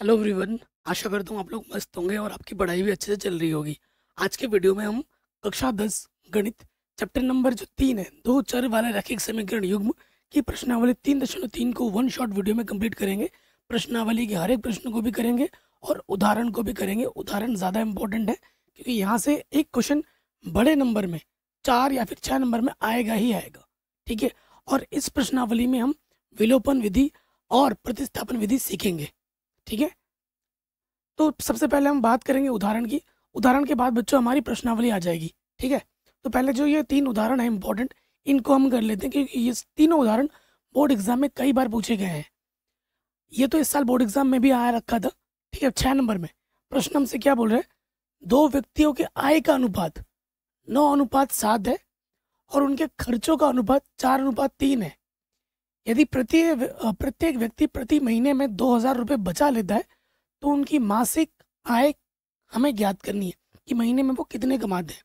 Hello everyone आशा करता हूँ आप लोग मस्त होंगे और आपकी पढ़ाई भी अच्छे से चल रही होगी आज के वीडियो में हम कक्षा दस गणित चैप्टर नंबर जो तीन है दो चर वाले रैखिक समीकरण युग्म की प्रश्नावली तीन दशमलव तीन को वन शॉट वीडियो में कंप्लीट करेंगे प्रश्नावली के हर एक प्रश्न को भी करेंगे और उदाहरण को भी करेंगे उदाहरण ज़्यादा इंपॉर्टेंट है क्योंकि यहाँ से एक क्वेश्चन बड़े नंबर में चार या फिर छः नंबर में आएगा ही आएगा ठीक है और इस प्रश्नावली में हम विलोपन विधि और प्रतिस्थापन विधि सीखेंगे ठीक है तो सबसे पहले हम बात करेंगे उदाहरण की उदाहरण के बाद बच्चों हमारी प्रश्नावली आ जाएगी ठीक है तो पहले जो ये तीन उदाहरण है इंपॉर्टेंट इनको हम कर लेते हैं क्योंकि ये तीनों उदाहरण बोर्ड एग्जाम में कई बार पूछे गए हैं ये तो इस साल बोर्ड एग्जाम में भी आया रखा था ठीक है छः नंबर में प्रश्न हमसे क्या बोल रहे हैं दो व्यक्तियों के आय का अनुपात नौ अनुपात सात है और उनके खर्चों का अनुपात चार अनुपात तीन है यदि प्रति प्रत्येक व्यक्ति प्रति महीने में दो हज़ार रुपये बचा लेता है तो उनकी मासिक आय हमें ज्ञात करनी है कि महीने में वो कितने कमाते हैं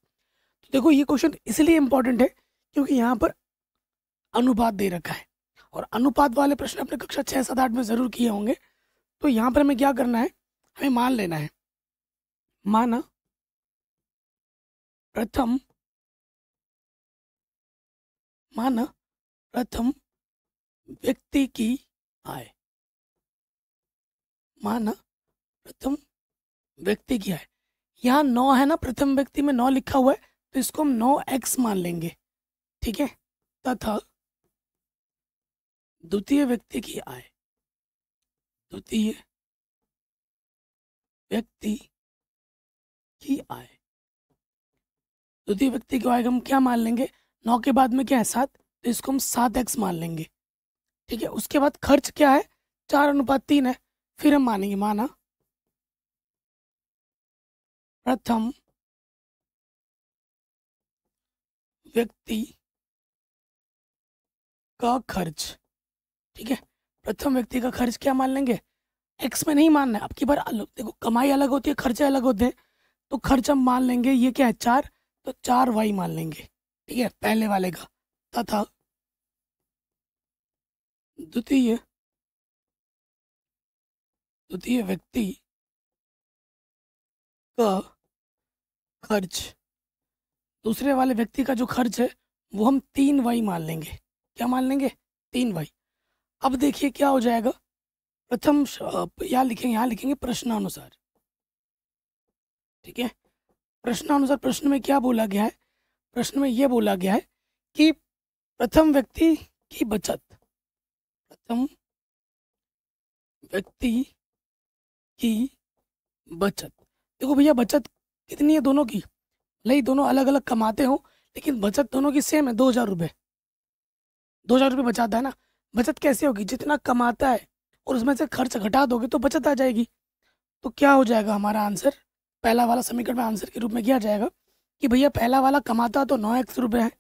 तो देखो ये क्वेश्चन इसलिए इंपॉर्टेंट है क्योंकि यहाँ पर अनुपात दे रखा है और अनुपात वाले प्रश्न अपने कक्षा छः सात आठ में ज़रूर किए होंगे तो यहाँ पर हमें क्या करना है हमें मान लेना है माना प्रथम माना प्रथम व्यक्ति की आय माना प्रथम व्यक्ति की आय यहाँ नौ है ना प्रथम व्यक्ति में नौ लिखा हुआ है तो इसको हम नौ एक्स मान लेंगे ठीक है तथा द्वितीय व्यक्ति की आय द्वितीय व्यक्ति की आय द्वितीय व्यक्ति की आय हम क्या मान लेंगे नौ के बाद में क्या है सात तो इसको हम सात एक्स मान लेंगे ठीक है उसके बाद खर्च क्या है चार अनुपात तीन है फिर हम मानेंगे माना प्रथम व्यक्ति का खर्च ठीक है प्रथम व्यक्ति का खर्च क्या मान लेंगे एक्स में नहीं मानना है आपकी बार अलग देखो कमाई अलग होती है खर्चे अलग होते हैं तो खर्च हम मान लेंगे ये क्या है चार तो चार वाई मान लेंगे ठीक है पहले वाले का तथा द्वितीय तो तो द्वितीय तो व्यक्ति का खर्च दूसरे वाले व्यक्ति का जो खर्च है वो हम तीन वाई मान लेंगे क्या मान लेंगे तीन वाई अब देखिए क्या हो जाएगा प्रथम यहाँ लिखेंगे यहाँ लिखेंगे प्रश्नानुसार ठीक है प्रश्नानुसार प्रश्न में क्या बोला गया है प्रश्न में यह बोला गया है कि प्रथम व्यक्ति की बचत सक्षम व्यक्ति की बचत देखो भैया बचत कितनी है दोनों की नहीं दोनों अलग अलग कमाते हो लेकिन बचत दोनों की सेम है दो हज़ार रुपये दो हज़ार रुपये बचाता है ना बचत कैसे होगी जितना कमाता है और उसमें से खर्च घटा दोगे तो बचत आ जाएगी तो क्या हो जाएगा हमारा आंसर पहला वाला समीकरण में आंसर के रूप में किया जाएगा कि भैया पहला वाला कमाता तो नौ एक्स रुपये है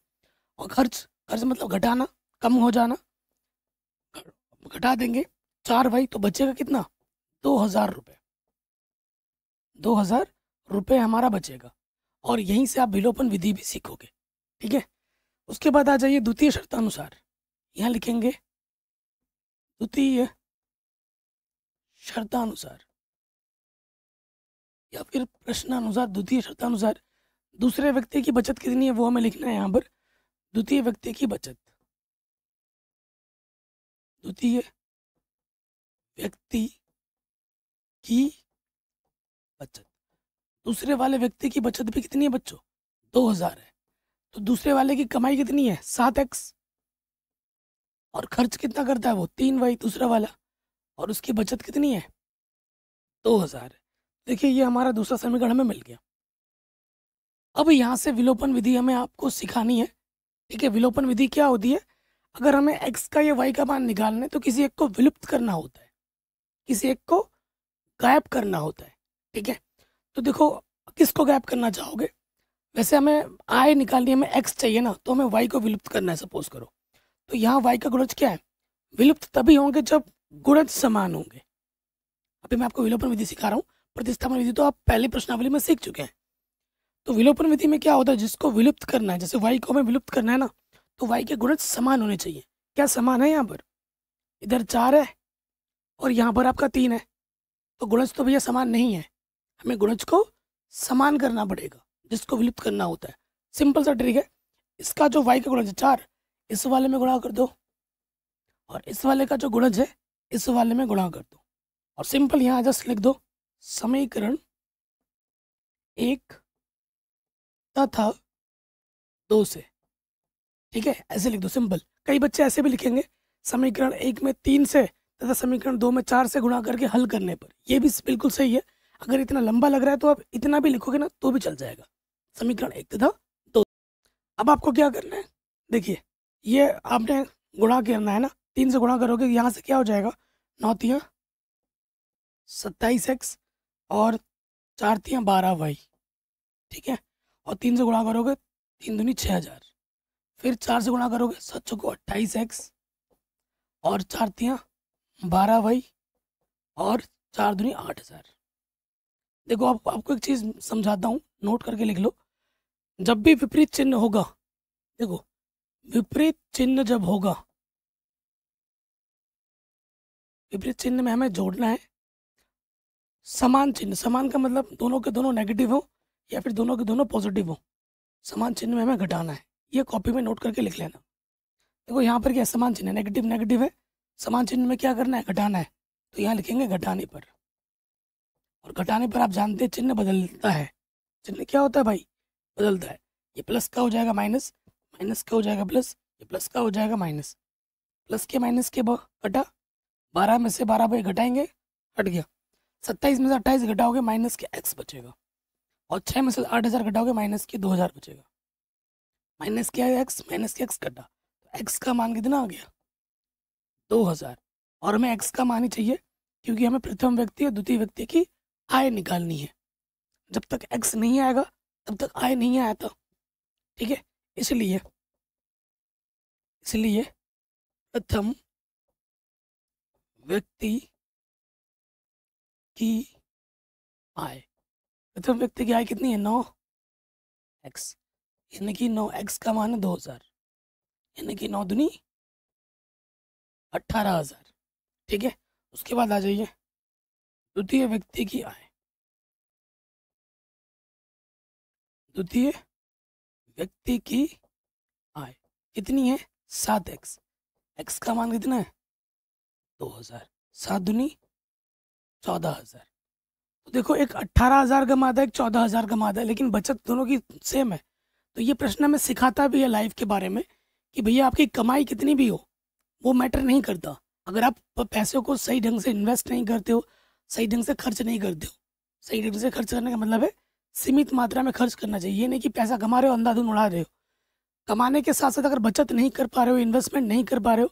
और खर्च खर्च मतलब घटाना कम हो जाना घटा देंगे चार भाई तो बचेगा कितना दो हज़ार रुपये दो हज़ार रुपये हमारा बचेगा और यहीं से आप विलोपन विधि भी सीखोगे ठीक है उसके बाद आ जाइए द्वितीय शर्तानुसार यहाँ लिखेंगे द्वितीय शर्तानुसार या फिर प्रश्नानुसार द्वितीय शर्तानुसार दूसरे व्यक्ति की बचत कितनी है वो हमें लिखना है यहाँ पर द्वितीय व्यक्ति की बचत द्वितीय व्यक्ति की बचत दूसरे वाले व्यक्ति की बचत भी कितनी है बच्चों दो हजार है तो दूसरे वाले की कमाई कितनी है सात एक्स और खर्च कितना करता है वो तीन वाई दूसरा वाला और उसकी बचत कितनी है दो हजार है देखिए ये हमारा दूसरा समीकरण हमें मिल गया अब यहाँ से विलोपन विधि हमें आपको सिखानी है ठीक है विलोपन विधि क्या होती है अगर हमें एक्स का या वाई का मान निकालना है तो किसी एक को विलुप्त करना होता है किसी एक को गायब करना होता है ठीक है तो देखो किसको गायब करना चाहोगे वैसे हमें आय निकालनी हमें एक्स चाहिए ना तो हमें वाई को विलुप्त करना है सपोज करो तो यहाँ वाई का गुणज क्या है विलुप्त तभी होंगे जब गुणज समान होंगे अभी मैं आपको विलोपन विधि सिखा रहा हूँ प्रतिस्थापन विधि तो आप पहले प्रश्नावली में सीख चुके हैं तो विलोपन विधि में क्या होता है जिसको विलुप्त करना है जैसे वाई को हमें विलुप्त करना है ना तो वाई के गुणज समान होने चाहिए क्या समान है यहाँ पर इधर चार है और यहाँ पर आपका तीन है तो गुणज तो भैया समान नहीं है हमें गुणज को समान करना पड़ेगा जिसको विलुप्त करना होता है सिंपल सा ट्रिक है इसका जो वाई का गुणज है चार इस वाले में गुणा कर दो और इस वाले का जो गुणज है इस वाले में गुणा कर दो और सिंपल यहाँ जस्ट लिख दो समीकरण एक तथा दो से ठीक है ऐसे लिख दो सिंपल कई बच्चे ऐसे भी लिखेंगे समीकरण एक में तीन से तथा समीकरण दो में चार से गुणा करके हल करने पर यह भी बिल्कुल सही है अगर इतना लंबा लग रहा है तो आप इतना भी लिखोगे ना तो भी चल जाएगा समीकरण एक तथा दो अब आपको क्या करना है देखिए ये आपने गुणा करना है ना तीन से गुणा करोगे यहाँ से क्या हो जाएगा नौतिया सत्ताईस एक्स और चारतिया बारह वाई ठीक है और तीन से गुणा करोगे तीन दुनी छः हज़ार फिर चार से गुणा करोगे सच को अट्ठाईस एक्स और चार तिया बारह वाई और चार दुनिया आठ हज़ार देखो आप, आपको एक चीज़ समझाता हूँ नोट करके लिख लो जब भी विपरीत चिन्ह होगा देखो विपरीत चिन्ह जब होगा विपरीत चिन्ह में हमें जोड़ना है समान चिन्ह समान का मतलब दोनों के दोनों नेगेटिव हो या फिर दोनों के दोनों पॉजिटिव हो समान चिन्ह में हमें घटाना है ये कॉपी में नोट करके लिख लेना देखो यहाँ पर क्या समान चिन्ह नेगेटिव नेगेटिव है समान चिन्ह में क्या करना है घटाना है तो यहाँ लिखेंगे घटाने पर और घटाने पर आप जानते हैं चिन्ह बदलता है चिन्ह क्या होता है भाई बदलता है ये प्लस का हो जाएगा माइनस माइनस का हो जाएगा प्लस ये प्लस का हो जाएगा माइनस प्लस के माइनस के घटा बारह में से बारह भाई घटाएंगे हट गया सत्ताईस में से अट्ठाईस घटाओगे माइनस के एक्स बचेगा और छः में से आठ हज़ार घटाओगे माइनस के दो हज़ार बचेगा माइनस किया एक्स माइनस एक्स कटा एक्स का मान कितना आ गया दो हज़ार और हमें एक्स का मान ही चाहिए क्योंकि हमें प्रथम व्यक्ति और द्वितीय व्यक्ति की आय निकालनी है जब तक एक्स नहीं आएगा तब तक आय नहीं आया था ठीक है इसलिए इसलिए प्रथम व्यक्ति की आय प्रथम व्यक्ति की आय कितनी है नौ एक्स यानी कि नौ एक्स का मान है दो हज़ार यानी कि नौ दुनी अट्ठारह हज़ार ठीक है उसके बाद आ जाइए द्वितीय व्यक्ति की आय द्वितीय व्यक्ति की आय कितनी है सात एक्स एक्स का मान कितना है दो हज़ार सात दुनी चौदह हज़ार तो देखो एक अट्ठारह हज़ार कमाता है एक चौदह हज़ार कमाता है लेकिन बचत दोनों की सेम है तो ये प्रश्न हमें सिखाता भी है लाइफ के बारे में कि भैया आपकी कमाई कितनी भी हो वो मैटर नहीं करता अगर आप पैसे को सही ढंग से इन्वेस्ट नहीं करते हो सही ढंग से खर्च नहीं करते हो सही ढंग से खर्च करने का मतलब है सीमित मात्रा में खर्च करना चाहिए ये नहीं कि पैसा कमा रहे हो अंधाधुन उड़ा रहे हो कमाने के साथ साथ अगर बचत नहीं कर पा रहे हो इन्वेस्टमेंट नहीं कर पा रहे हो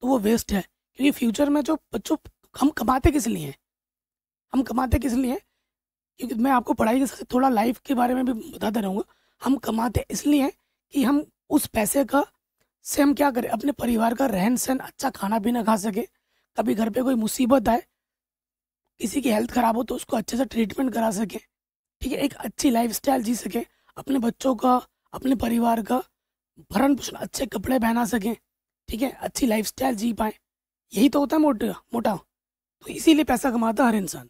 तो वो वेस्ट है क्योंकि फ्यूचर में जो बच्चों हम कमाते किस लिए हैं हम कमाते किस लिए हैं क्योंकि मैं आपको पढ़ाई के साथ थोड़ा लाइफ के बारे में भी बताते रहूँगा हम कमाते इसलिए कि हम उस पैसे का से हम क्या करें अपने परिवार का रहन सहन अच्छा खाना पीना खा सके कभी घर पे कोई मुसीबत आए किसी की हेल्थ ख़राब हो तो उसको अच्छे से ट्रीटमेंट करा सके ठीक है एक अच्छी लाइफ स्टाइल जी सके अपने बच्चों का अपने परिवार का भरण पोषण अच्छे कपड़े पहना सकें ठीक है अच्छी लाइफ स्टाइल जी पाए यही तो होता है मोटा मोटा तो इसीलिए पैसा कमाता हर इंसान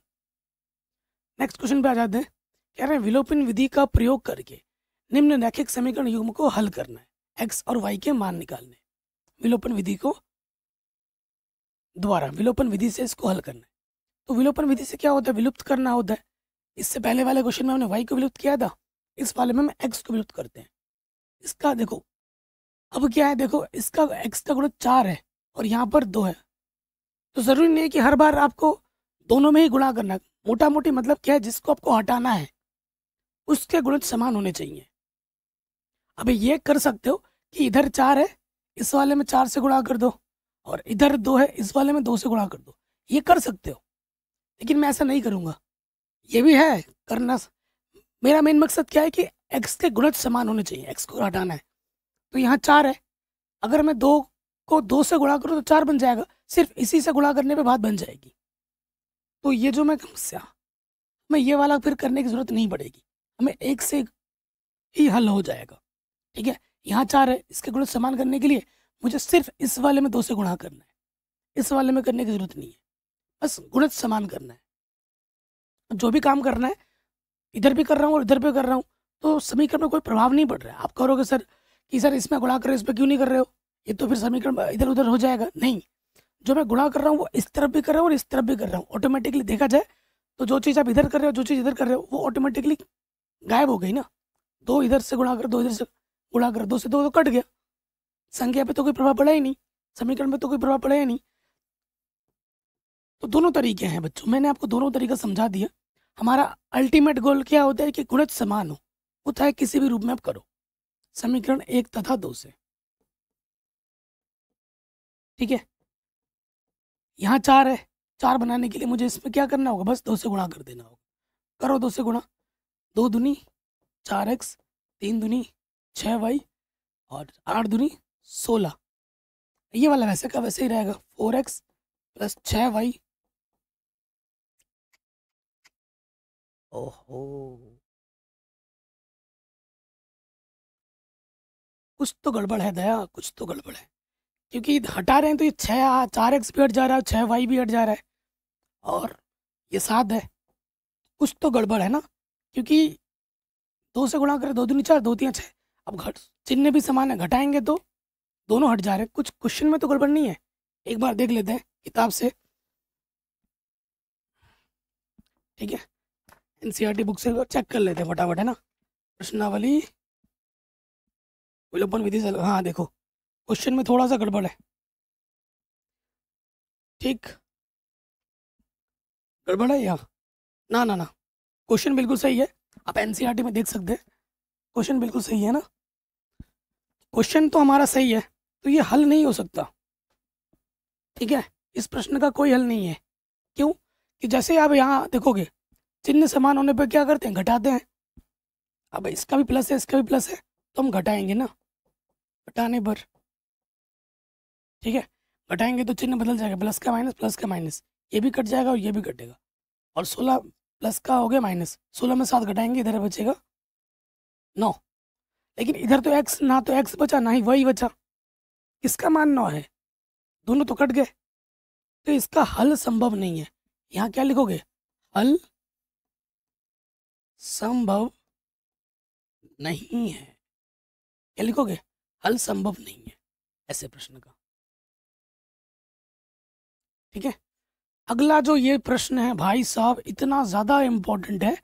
नेक्स्ट क्वेश्चन पे आ जाते हैं कह रहे हैं विलोपन विधि का प्रयोग करके निम्न रैखिक समीकरण युग्म को हल करना है एक्स और वाई के मान निकालने विलोपन विधि को द्वारा विलोपन विधि से इसको हल करना है तो विलोपन विधि से क्या होता है विलुप्त करना होता है इससे पहले वाले क्वेश्चन में हमने वाई को विलुप्त किया था इस वाले में हम एक्स को विलुप्त करते हैं इसका देखो अब क्या है देखो इसका एक्स का गुणा चार है और यहाँ पर दो है तो ज़रूरी नहीं है कि हर बार आपको दोनों में ही गुणा करना मोटा मोटी मतलब क्या है जिसको आपको हटाना है उसके गुण समान होने चाहिए अभी ये कर सकते हो कि इधर चार है इस वाले में चार से गुणा कर दो और इधर दो है इस वाले में दो से गुणा कर दो ये कर सकते हो लेकिन मैं ऐसा नहीं करूँगा ये भी है करना मेरा मेन मकसद क्या है कि एक्स के गुणज समान होने चाहिए एक्स को हटाना है तो यहाँ चार है अगर मैं दो को दो से गुणा करूँ तो चार बन जाएगा सिर्फ इसी से गुणा करने पे बात बन जाएगी तो ये जो मैं समस्या हमें ये वाला फिर करने की ज़रूरत नहीं पड़ेगी हमें एक से ही हल हो जाएगा ठीक है यहाँ चार है इसके गुण समान करने के लिए मुझे सिर्फ इस वाले में दो से गुणा करना है इस वाले में करने की जरूरत नहीं है बस गुणज समान करना है जो भी काम करना है इधर भी कर रहा हूँ और इधर भी कर रहा हूँ तो समीकरण में कोई प्रभाव नहीं पड़ रहा है आप कहोगे सर कि सर इसमें गुणा कर रहे हो इसमें क्यों नहीं कर रहे हो ये तो फिर समीकरण इधर उधर हो जाएगा नहीं जो मैं गुणा कर रहा हूँ वो इस तरफ भी कर रहा हूँ और इस तरफ भी कर रहा हूँ ऑटोमेटिकली देखा जाए तो जो चीज़ आप इधर कर रहे हो जो चीज़ इधर कर रहे हो वो ऑटोमेटिकली गायब हो गई ना दो इधर से गुणा कर दो इधर से उड़ाकर दो से दो तो, तो कट गया संख्या पे तो कोई प्रभाव पड़ा ही नहीं समीकरण पे तो कोई प्रभाव पड़ा ही नहीं तो दोनों तरीके हैं बच्चों मैंने आपको दोनों तरीका समझा दिया हमारा अल्टीमेट गोल क्या होता है कि गुणित समान हो वो चाहे किसी भी रूप में आप करो समीकरण एक तथा दो से ठीक है यहाँ चार है चार बनाने के लिए मुझे इसमें क्या करना होगा बस दो से गुणा कर देना होगा करो दो से गुणा दो दुनी चार एक्स तीन दुनी छः वाई और आठ दूनी सोलह ये वाला वैसे का वैसे ही रहेगा फोर एक्स प्लस छः वाई ओहो कुछ तो गड़बड़ है दया कुछ तो गड़बड़ है क्योंकि हटा रहे हैं तो ये छः चार एक्स भी हट जा रहा है छः वाई भी हट जा रहा है और ये सात है कुछ तो गड़बड़ है ना क्योंकि दो से गुणा करें दो दूनी चार दो तीन छः अब घट चिन्ह भी समान है घटाएंगे तो दोनों हट जा रहे हैं कुछ क्वेश्चन में तो गड़बड़ नहीं है एक बार देख लेते हैं किताब से ठीक है एनसीईआरटी बुक e से चेक कर लेते हैं फटाफट है ना प्रश्नावली विलोपन विधि हाँ देखो क्वेश्चन में थोड़ा सा गड़बड़ है ठीक गड़बड़ है यहाँ ना ना ना क्वेश्चन बिल्कुल सही है आप एनसीईआरटी e में देख सकते हैं क्वेश्चन बिल्कुल सही है ना क्वेश्चन तो हमारा सही है तो ये हल नहीं हो सकता ठीक है इस प्रश्न का कोई हल नहीं है क्यों कि जैसे आप यहाँ देखोगे चिन्ह समान होने पर क्या करते हैं घटाते हैं अब हाँ इसका भी प्लस है इसका भी प्लस है तो हम घटाएंगे ना घटाने पर ठीक है घटाएंगे तो चिन्ह बदल जाएगा प्लस का माइनस प्लस का माइनस ये भी कट जाएगा और ये भी कटेगा और सोलह प्लस का हो गया माइनस सोलह में सात घटाएंगे इधर बचेगा नौ लेकिन इधर तो एक्स ना तो एक्स बचा ना ही वही बचा इसका मान नौ है दोनों तो कट गए तो इसका हल संभव नहीं है यहाँ क्या लिखोगे हल संभव नहीं है क्या लिखोगे हल संभव नहीं है ऐसे प्रश्न का ठीक है अगला जो ये प्रश्न है भाई साहब इतना ज़्यादा इंपॉर्टेंट है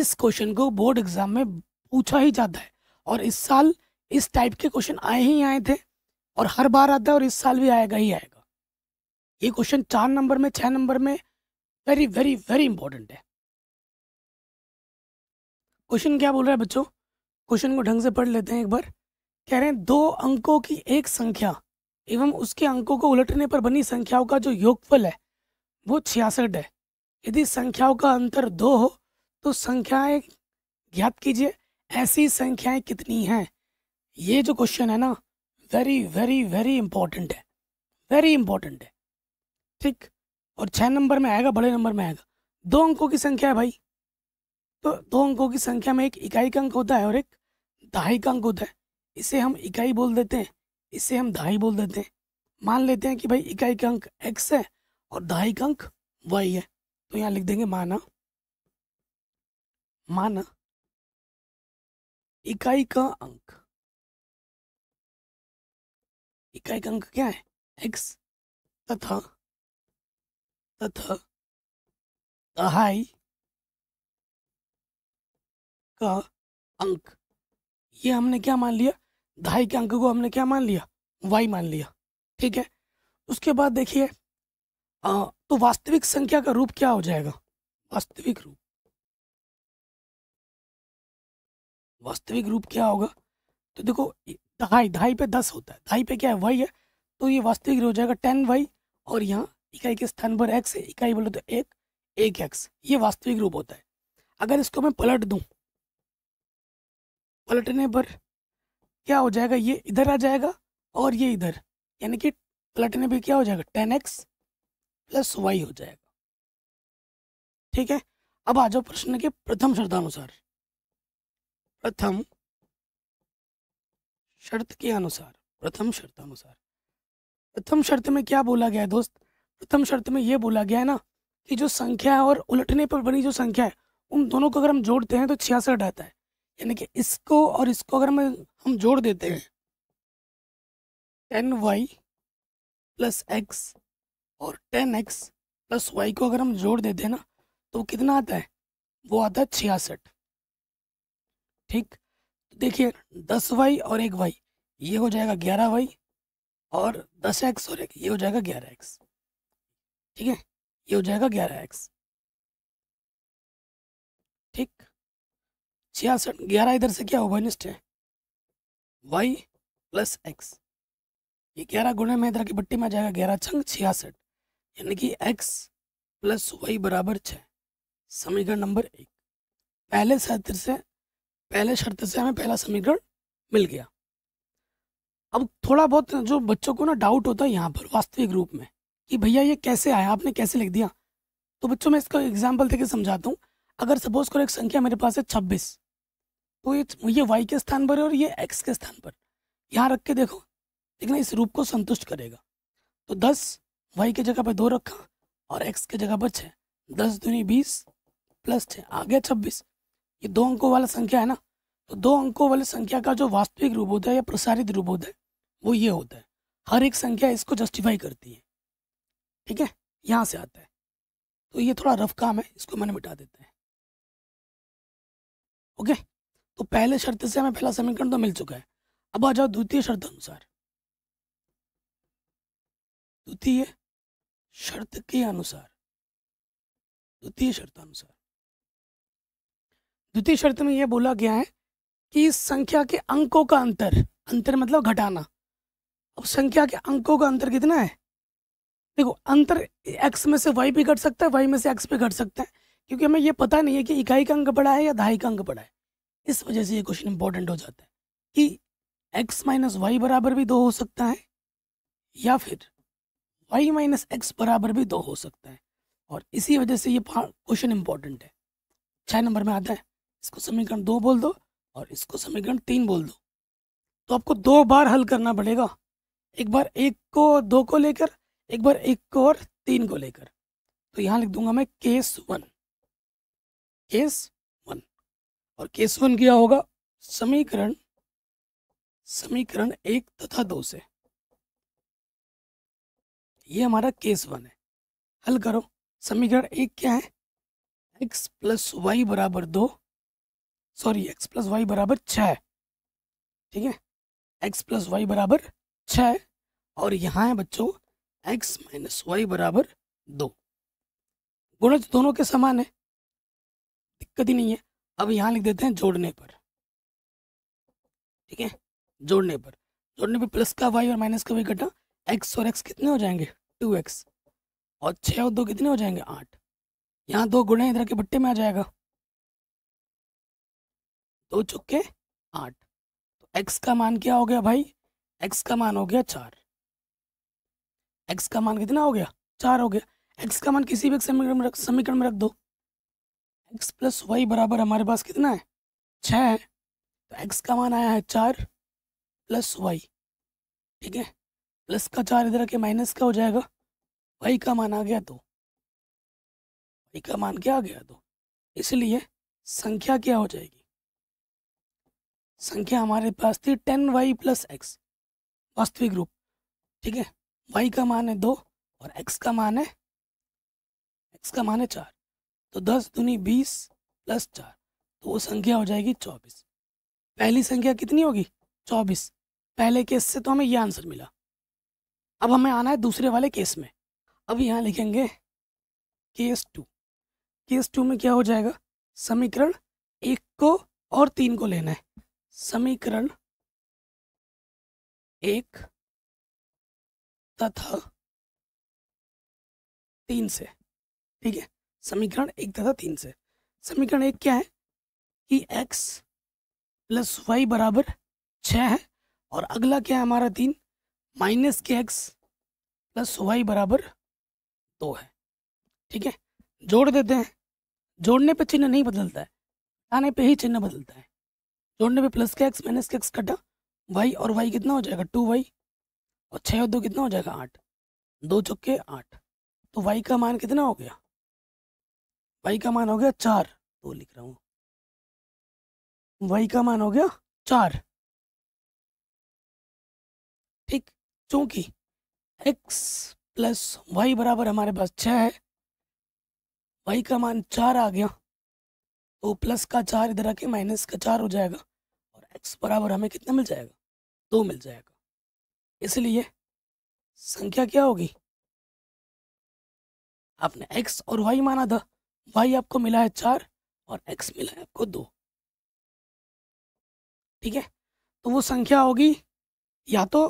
इस क्वेश्चन को बोर्ड एग्जाम में पूछा ही जाता है और इस साल इस टाइप के क्वेश्चन आए ही आए थे और हर बार आता है और इस साल भी आएगा ही आएगा ये क्वेश्चन चार नंबर में छः नंबर में वेरी वेरी वेरी इंपॉर्टेंट है क्वेश्चन क्या बोल रहा है बच्चों क्वेश्चन को ढंग से पढ़ लेते हैं एक बार कह रहे हैं दो अंकों की एक संख्या एवं उसके अंकों को उलटने पर बनी संख्याओं का जो योगफल है वो छियासठ है यदि संख्याओं का अंतर दो हो तो संख्याएं ज्ञात कीजिए ऐसी संख्याएं कितनी हैं ये जो क्वेश्चन है ना वेरी वेरी वेरी इंपॉर्टेंट है वेरी इंपॉर्टेंट है ठीक और छह नंबर में आएगा बड़े नंबर में आएगा दो अंकों की संख्या है भाई तो दो अंकों की संख्या में एक इकाई का अंक होता है और एक दहाई का अंक होता है इसे हम इकाई बोल देते हैं इसे हम दहाई बोल देते हैं मान लेते हैं कि भाई इकाई का अंक एक्स है और दहाई का अंक वाई है तो यहाँ लिख देंगे माना माना इकाई का अंक इकाई का अंक क्या है एक्स तथा तथा दहाई का अंक ये हमने क्या मान लिया दहाई के अंक को हमने क्या मान लिया वाई मान लिया ठीक है उसके बाद देखिए तो वास्तविक संख्या का रूप क्या हो जाएगा वास्तविक रूप वास्तविक रूप क्या होगा तो देखो दहाई दहाई पे दस होता है ढाई पे क्या है वाई है तो ये वास्तविक हो जाएगा टेन वाई और यहाँ इकाई के स्थान पर एक्स है इकाई बोले तो एक एक एक्स ये वास्तविक रूप होता है अगर इसको मैं पलट दूँ पलटने पर क्या हो जाएगा ये इधर आ जाएगा और ये इधर यानी कि पलटने पर क्या हो जाएगा टेन एक्स प्लस वाई हो जाएगा ठीक है अब आ जाओ प्रश्न के प्रथम शर्तानुसार प्रथम शर्त के अनुसार प्रथम शर्त अनुसार प्रथम शर्त में क्या बोला गया है दोस्त प्रथम शर्त में यह बोला गया है ना कि जो संख्या है और उलटने पर बनी जो संख्या है उन दोनों को अगर हम जोड़ते हैं तो छियासठ आता है यानी कि इसको और इसको अगर हम हम जोड़ देते हैं टेन वाई प्लस एक्स और टेन एक्स प्लस वाई को अगर हम जोड़ देते हैं ना तो कितना आता है वो आता है छियासठ ठीक देखिए दस वाई और एक वाई ये हो जाएगा ग्यारह वाई और दस एक्स और एक ये हो जाएगा ग्यारह एक्स ठीक है ये हो जाएगा ग्यारह एक्स ठीक छियासठ ग्यारह इधर से क्या होगा निष्ठ है वाई प्लस एक्स ये ग्यारह गुणे में इधर की बट्टी में आ जाएगा ग्यारह छंग छियासठ यानी कि एक्स प्लस वाई बराबर छः समीकरण नंबर एक पहले सत्र से पहले शर्त से हमें पहला समीकरण मिल गया अब थोड़ा बहुत जो बच्चों को ना डाउट होता है यहाँ पर वास्तविक रूप में कि भैया ये कैसे आया आपने कैसे लिख दिया तो बच्चों मैं इसका एग्जाम्पल देकर समझाता हूँ अगर सपोज करो एक संख्या मेरे पास है छब्बीस तो ये ये वाई के स्थान पर है और ये एक्स के स्थान पर यहाँ रख के देखो लेकिन इस रूप को संतुष्ट करेगा तो दस वाई के जगह पर दो रखा और एक्स के जगह पर छः दस दूनी बीस प्लस छः आ गया छब्बीस ये दो अंकों वाला संख्या है ना तो दो अंकों वाले संख्या का जो वास्तविक रूप होता है या प्रसारित रूप होता है वो ये होता है हर एक संख्या इसको जस्टिफाई करती है ठीक है यहाँ से आता है तो ये थोड़ा रफ काम है इसको मैंने मिटा देते हैं ओके तो पहले शर्त से हमें पहला समीकरण तो मिल चुका है अब आ जाओ द्वितीय शर्त अनुसार द्वितीय शर्त के अनुसार द्वितीय शर्त अनुसार द्वितीय शर्त में यह बोला गया है कि इस संख्या के अंकों का अंतर अंतर मतलब घटाना अब संख्या के अंकों का अंतर कितना है देखो अंतर एक्स में से वाई भी घट सकता है वाई में से एक्स भी घट सकता है क्योंकि हमें यह पता नहीं है कि इकाई का अंक बड़ा है या दहाई का अंक बड़ा है इस वजह से ये क्वेश्चन इंपॉर्टेंट हो जाता है कि एक्स माइनस वाई बराबर भी दो हो सकता है या फिर वाई माइनस एक्स बराबर भी दो हो सकता है और इसी वजह से ये क्वेश्चन इंपॉर्टेंट है छः नंबर में आता है इसको समीकरण दो बोल दो और इसको समीकरण तीन बोल दो तो आपको दो बार हल करना पड़ेगा एक बार एक को दो को लेकर एक बार एक को और तीन को लेकर तो यहाँ लिख दूंगा मैं केस वन केस वन और केस वन क्या होगा समीकरण समीकरण एक तथा दो से ये हमारा केस वन है हल करो समीकरण एक क्या है एक्स प्लस वाई बराबर दो सॉरी एक्स प्लस वाई बराबर छः ठीक है एक्स प्लस वाई बराबर छ और यहाँ है बच्चों एक्स माइनस वाई बराबर दो गुणज दोनों के समान है दिक्कत ही नहीं है अब यहाँ लिख देते हैं जोड़ने पर ठीक है जोड़ने पर जोड़ने पर प्लस का वाई और माइनस का वाई घटा एक्स और एक्स कितने हो जाएंगे टू एक्स और छः और दो कितने हो जाएंगे आठ यहाँ दो गुणे इधर के बट्टे में आ जाएगा दो चुके आठ तो एक्स का मान क्या हो गया भाई एक्स का मान हो गया चार एक्स का मान कितना हो गया चार हो गया एक्स का मान किसी भी समीकरण में रख समीकरण में रख दो एक्स प्लस वाई बराबर हमारे पास कितना है छः है तो एक्स का मान आया है चार प्लस वाई ठीक है प्लस का चार इधर के माइनस का हो जाएगा वाई का मान आ गया दो वाई का मान क्या आ गया दो इसलिए संख्या क्या हो जाएगी संख्या हमारे पास थी टेन वाई प्लस एक्स वास्तविक रूप ठीक है वाई का मान है दो और एक्स का मान है एक्स का मान है चार तो दस दुनी बीस प्लस चार तो वो संख्या हो जाएगी चौबीस पहली संख्या कितनी होगी चौबीस पहले केस से तो हमें ये आंसर मिला अब हमें आना है दूसरे वाले केस में अब यहाँ लिखेंगे केस टू केस टू में क्या हो जाएगा समीकरण एक को और तीन को लेना है समीकरण एक तथा तीन से ठीक है समीकरण एक तथा तीन से समीकरण एक क्या है कि x प्लस वाई बराबर छ है और अगला क्या है हमारा तीन माइनस के एक्स प्लस वाई बराबर दो है ठीक है जोड़ देते हैं जोड़ने पे चिन्ह नहीं बदलता है आने पे ही चिन्ह बदलता है जोड़ने पे प्लस के एक्स माइनस के एक्स कटा वाई और वाई कितना हो जाएगा टू वाई और छः और दो कितना हो जाएगा आठ दो चौके आठ तो वाई का मान कितना हो गया वाई का मान हो गया चार तो लिख रहा हूँ वाई का मान हो गया चार ठीक चूंकि एक्स प्लस वाई बराबर हमारे पास छः है वाई का मान चार आ गया तो प्लस का चार इधर आके माइनस का चार हो जाएगा एक्स बराबर हमें कितना मिल जाएगा दो मिल जाएगा इसलिए संख्या क्या होगी आपने एक्स और वाई माना था वाई आपको मिला है चार और एक्स मिला है आपको दो ठीक है तो वो संख्या होगी या तो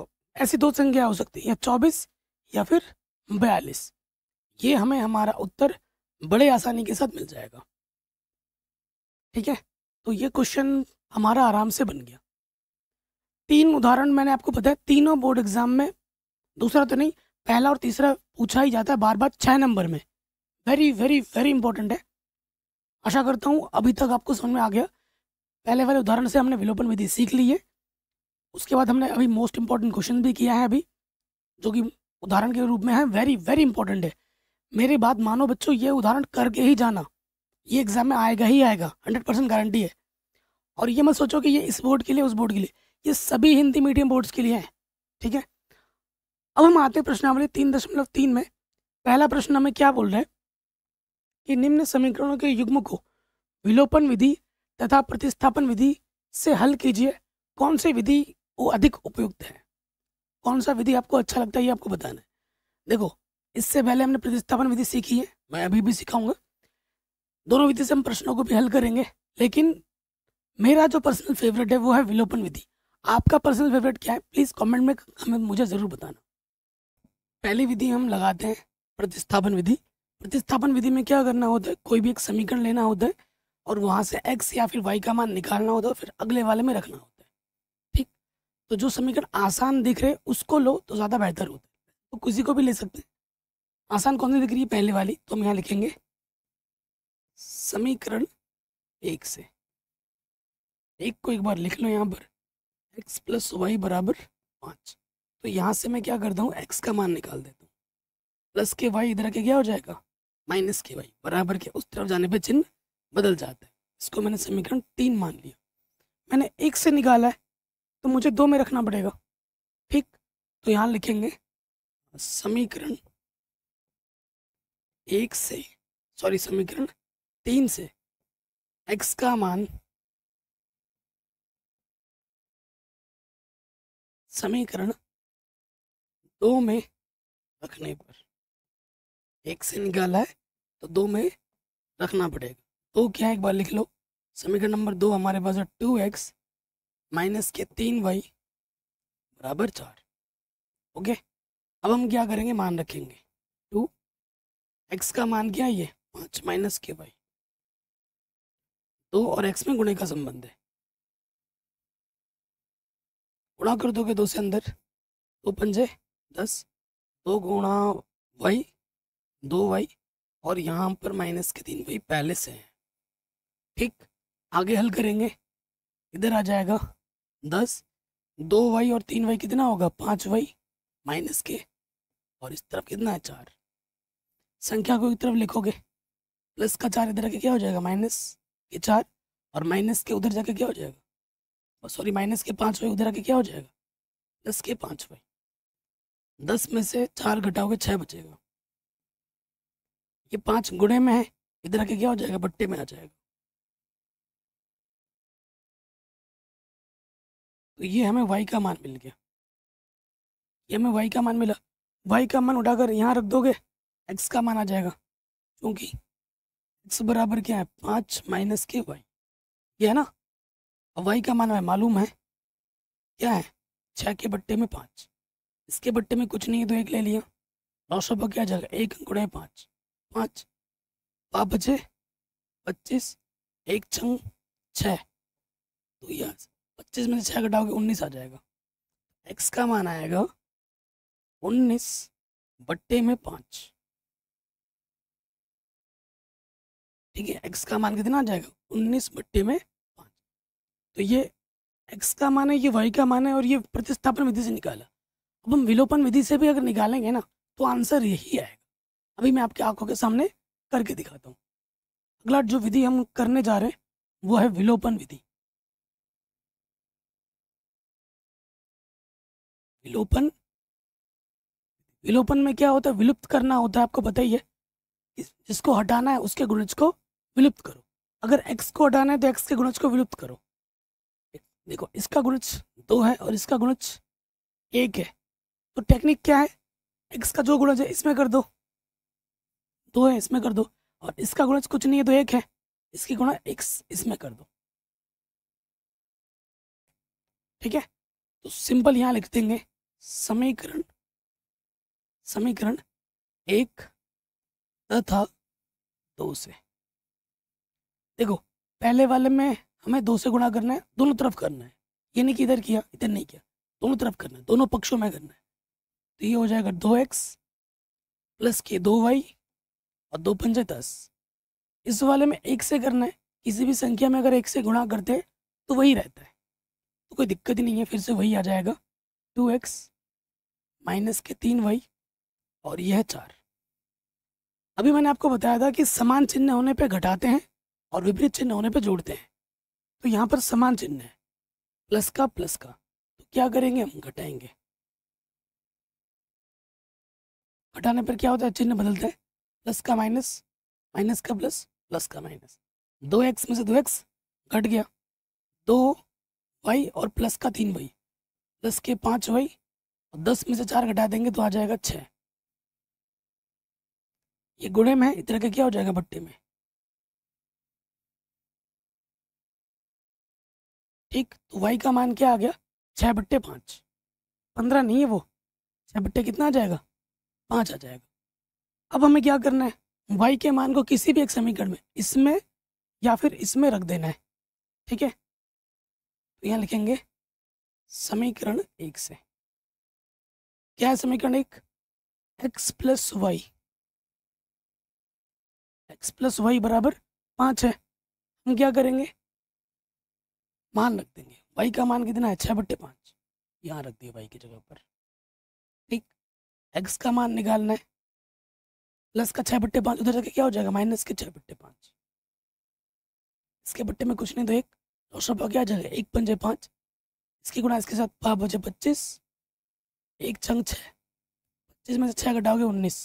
ऐसी दो संख्या हो सकती है या चौबीस या फिर बयालीस ये हमें हमारा उत्तर बड़े आसानी के साथ मिल जाएगा ठीक है तो ये क्वेश्चन हमारा आराम से बन गया तीन उदाहरण मैंने आपको बताया तीनों बोर्ड एग्जाम में दूसरा तो नहीं पहला और तीसरा पूछा ही जाता है बार बार छः नंबर में वेरी वेरी वेरी इंपॉर्टेंट है आशा करता हूँ अभी तक आपको समझ में आ गया पहले वाले उदाहरण से हमने विलोपन विधि सीख ली है उसके बाद हमने अभी मोस्ट इंपॉर्टेंट क्वेश्चन भी किया है अभी जो कि उदाहरण के रूप में है वेरी वेरी इंपॉर्टेंट है मेरी बात मानो बच्चों ये उदाहरण करके ही जाना ये एग्जाम में आएगा ही आएगा हंड्रेड परसेंट गारंटी है और ये मत सोचो कि ये इस बोर्ड के लिए उस बोर्ड के लिए ये सभी हिंदी मीडियम बोर्ड्स के लिए हैं ठीक है अब हम आते हैं प्रश्नावली तीन दशमलव तीन में पहला प्रश्न हमें क्या बोल रहे हैं कि निम्न समीकरणों के युग्म को विलोपन विधि तथा प्रतिस्थापन विधि से हल कीजिए कौन सी विधि वो अधिक उपयुक्त है कौन सा विधि आपको अच्छा लगता है ये आपको बताना है देखो इससे पहले हमने प्रतिस्थापन विधि सीखी है मैं अभी भी सिखाऊंगा दोनों विधि से हम प्रश्नों को भी हल करेंगे लेकिन मेरा जो पर्सनल फेवरेट है वो है विलोपन विधि आपका पर्सनल फेवरेट क्या है प्लीज़ कमेंट में हमें मुझे ज़रूर बताना पहली विधि हम लगाते हैं प्रतिस्थापन विधि प्रतिस्थापन विधि में क्या करना होता है कोई भी एक समीकरण लेना होता है और वहाँ से एक्स या फिर वाई का मान निकालना होता है फिर अगले वाले में रखना होता है ठीक तो जो समीकरण आसान दिख रहे उसको लो तो ज़्यादा बेहतर होता है तो किसी को भी ले सकते हैं आसान कौन सी दिख रही है पहले वाली तो हम यहाँ लिखेंगे समीकरण एक से एक को एक बार लिख लो यहाँ पर एक्स प्लस वाई बराबर पाँच तो यहाँ से मैं क्या करता हूँ एक्स का मान निकाल देता हूँ प्लस के वाई इधर के क्या हो जाएगा माइनस के वाई बराबर के उस तरफ जाने पर चिन्ह बदल जाता है इसको मैंने समीकरण तीन मान लिया मैंने एक से निकाला है तो मुझे दो में रखना पड़ेगा ठीक तो यहाँ लिखेंगे समीकरण एक से सॉरी समीकरण तीन से एक्स का मान समीकरण दो में रखने पर एक से निकाला है तो दो में रखना पड़ेगा तो क्या एक बार लिख लो समीकरण नंबर दो हमारे पास है टू एक्स माइनस के तीन वाई बराबर चार ओके अब हम क्या करेंगे मान रखेंगे टू एक्स का मान क्या है ये पाँच माइनस के वाई दो और एक्स में गुणे का संबंध है गुणा कर दोगे दो से अंदर दो पंजे दस दो गुणा वाई दो वाई और यहाँ पर माइनस के तीन वाई पहले से हैं ठीक आगे हल करेंगे इधर आ जाएगा दस दो वाई और तीन वाई कितना होगा पाँच वाई माइनस के और इस तरफ कितना है चार संख्या को एक तरफ लिखोगे प्लस का चार इधर आके क्या हो जाएगा माइनस के चार और माइनस के उधर जाके क्या हो जाएगा और सॉरी माइनस के पाँच उधर आके क्या हो जाएगा दस के पाँच वाई दस में से चार घटाओगे छः बचेगा ये पाँच गुणे में है इधर आके क्या हो जाएगा बट्टे में आ जाएगा तो ये हमें वाई का मान मिल गया ये हमें वाई का मान मिला वाई का मान उठाकर यहाँ रख दोगे एक्स का मान आ जाएगा क्योंकि एक्स बराबर क्या है पाँच माइनस के वाई ये है ना वाई का मान मालूम है क्या है छः के बट्टे में पाँच इसके बट्टे में कुछ नहीं है तो एक ले लिया नौ सौ पर क्या जाएगा एक अंकुड़े है पाँच पाँच पाँच बचे पच्चीस एक छंग छः तो यहाँ पच्चीस में से छः घटाओगे उन्नीस आ जाएगा एक्स का मान आएगा उन्नीस बट्टे में पाँच ठीक है एक्स का मान कितना आ जाएगा उन्नीस बट्टे में तो ये एक्स का मान है ये वाई का मान है और ये प्रतिस्थापन विधि से निकाला अब हम विलोपन विधि से भी अगर निकालेंगे ना तो आंसर यही आएगा अभी मैं आपकी आंखों के सामने करके दिखाता हूँ अगला जो विधि हम करने जा रहे हैं वो है विलोपन विधि विलोपन विलोपन में क्या होता है विलुप्त करना होता है आपको पता ही है जिसको हटाना है उसके गुणज को विलुप्त करो अगर एक्स को हटाना है तो एक्स के गुणज को विलुप्त करो देखो इसका गुणज दो है और इसका गुणज एक है तो टेक्निक क्या है एक्स का जो गुणज है इसमें कर दो दो है इसमें कर दो और इसका गुणज कुछ नहीं है तो एक है इसकी गुणा एक्स इसमें कर दो ठीक है तो सिंपल यहां लिख देंगे समीकरण समीकरण एक तथा दो से देखो पहले वाले में हमें दो से गुणा करना है दोनों तरफ करना है ये नहीं कि इधर किया इधर नहीं किया दोनों तरफ करना है दोनों पक्षों में करना है तो ये हो जाएगा दो एक्स प्लस के दो वाई और दो पंजे दस इस वाले में एक से करना है किसी भी संख्या में अगर एक से गुणा करते हैं तो वही रहता है तो कोई दिक्कत ही नहीं है फिर से वही आ जाएगा टू एक्स माइनस के तीन वाई और यह चार अभी मैंने आपको बताया था कि समान चिन्ह होने पर घटाते हैं और विपरीत चिन्ह होने पर जोड़ते हैं तो यहाँ पर समान चिन्ह है प्लस का प्लस का तो क्या करेंगे हम घटाएंगे घटाने पर क्या होता है चिन्ह बदलता है प्लस का माइनस माइनस का प्लस प्लस का माइनस दो एक्स में से दो एक्स घट गया दो वाई और प्लस का तीन वाई प्लस के पाँच वाई और दस में से चार घटा देंगे तो आ जाएगा छह ये गुणे में इतना का क्या हो जाएगा भट्टे में ठीक वाई का मान क्या आ गया छः बट्टे पाँच पंद्रह नहीं है वो छः बट्टे कितना आ जाएगा पाँच आ जाएगा अब हमें क्या करना है वाई के मान को किसी भी एक समीकरण में इसमें या फिर इसमें रख देना है ठीक है तो यहाँ लिखेंगे समीकरण एक से क्या है समीकरण एक X plus Y X plus Y बराबर पाँच है हम क्या करेंगे मान रख देंगे वाई का मान कितना है छः बट्टे पाँच यहाँ रख दिया वाई की जगह पर ठीक एक्स का मान निकालना है प्लस का छः बट्टे पाँच उधर जाके क्या हो जाएगा माइनस के छः बट्टे पाँच इसके बट्टे में कुछ नहीं तो एक रोशन पा क्या जाएगा एक पंजे पाँच इसके गुणा इसके साथ पाँच बजे पच्चीस एक छंग छः पच्चीस में से छः घटाओगे उन्नीस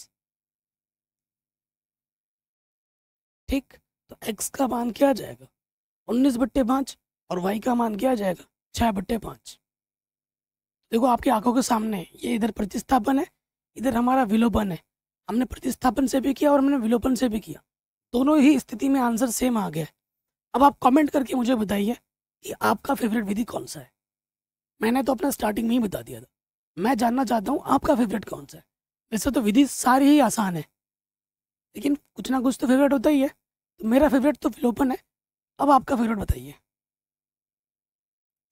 ठीक तो एक्स का मान क्या जाएगा उन्नीस बट्टे पाँच और वाई का मान क्या जाएगा छः बट्टे पाँच देखो आपकी आंखों के सामने ये इधर प्रतिस्थापन है इधर हमारा विलोपन है हमने प्रतिस्थापन से भी किया और हमने विलोपन से भी किया दोनों ही स्थिति में आंसर सेम आ गया अब आप कमेंट करके मुझे बताइए कि आपका फेवरेट विधि कौन सा है मैंने तो अपना स्टार्टिंग में ही बता दिया था मैं जानना चाहता हूँ आपका फेवरेट कौन सा है वैसे तो विधि सारी ही आसान है लेकिन कुछ ना कुछ तो फेवरेट होता ही है तो मेरा फेवरेट तो विलोपन है अब आपका फेवरेट बताइए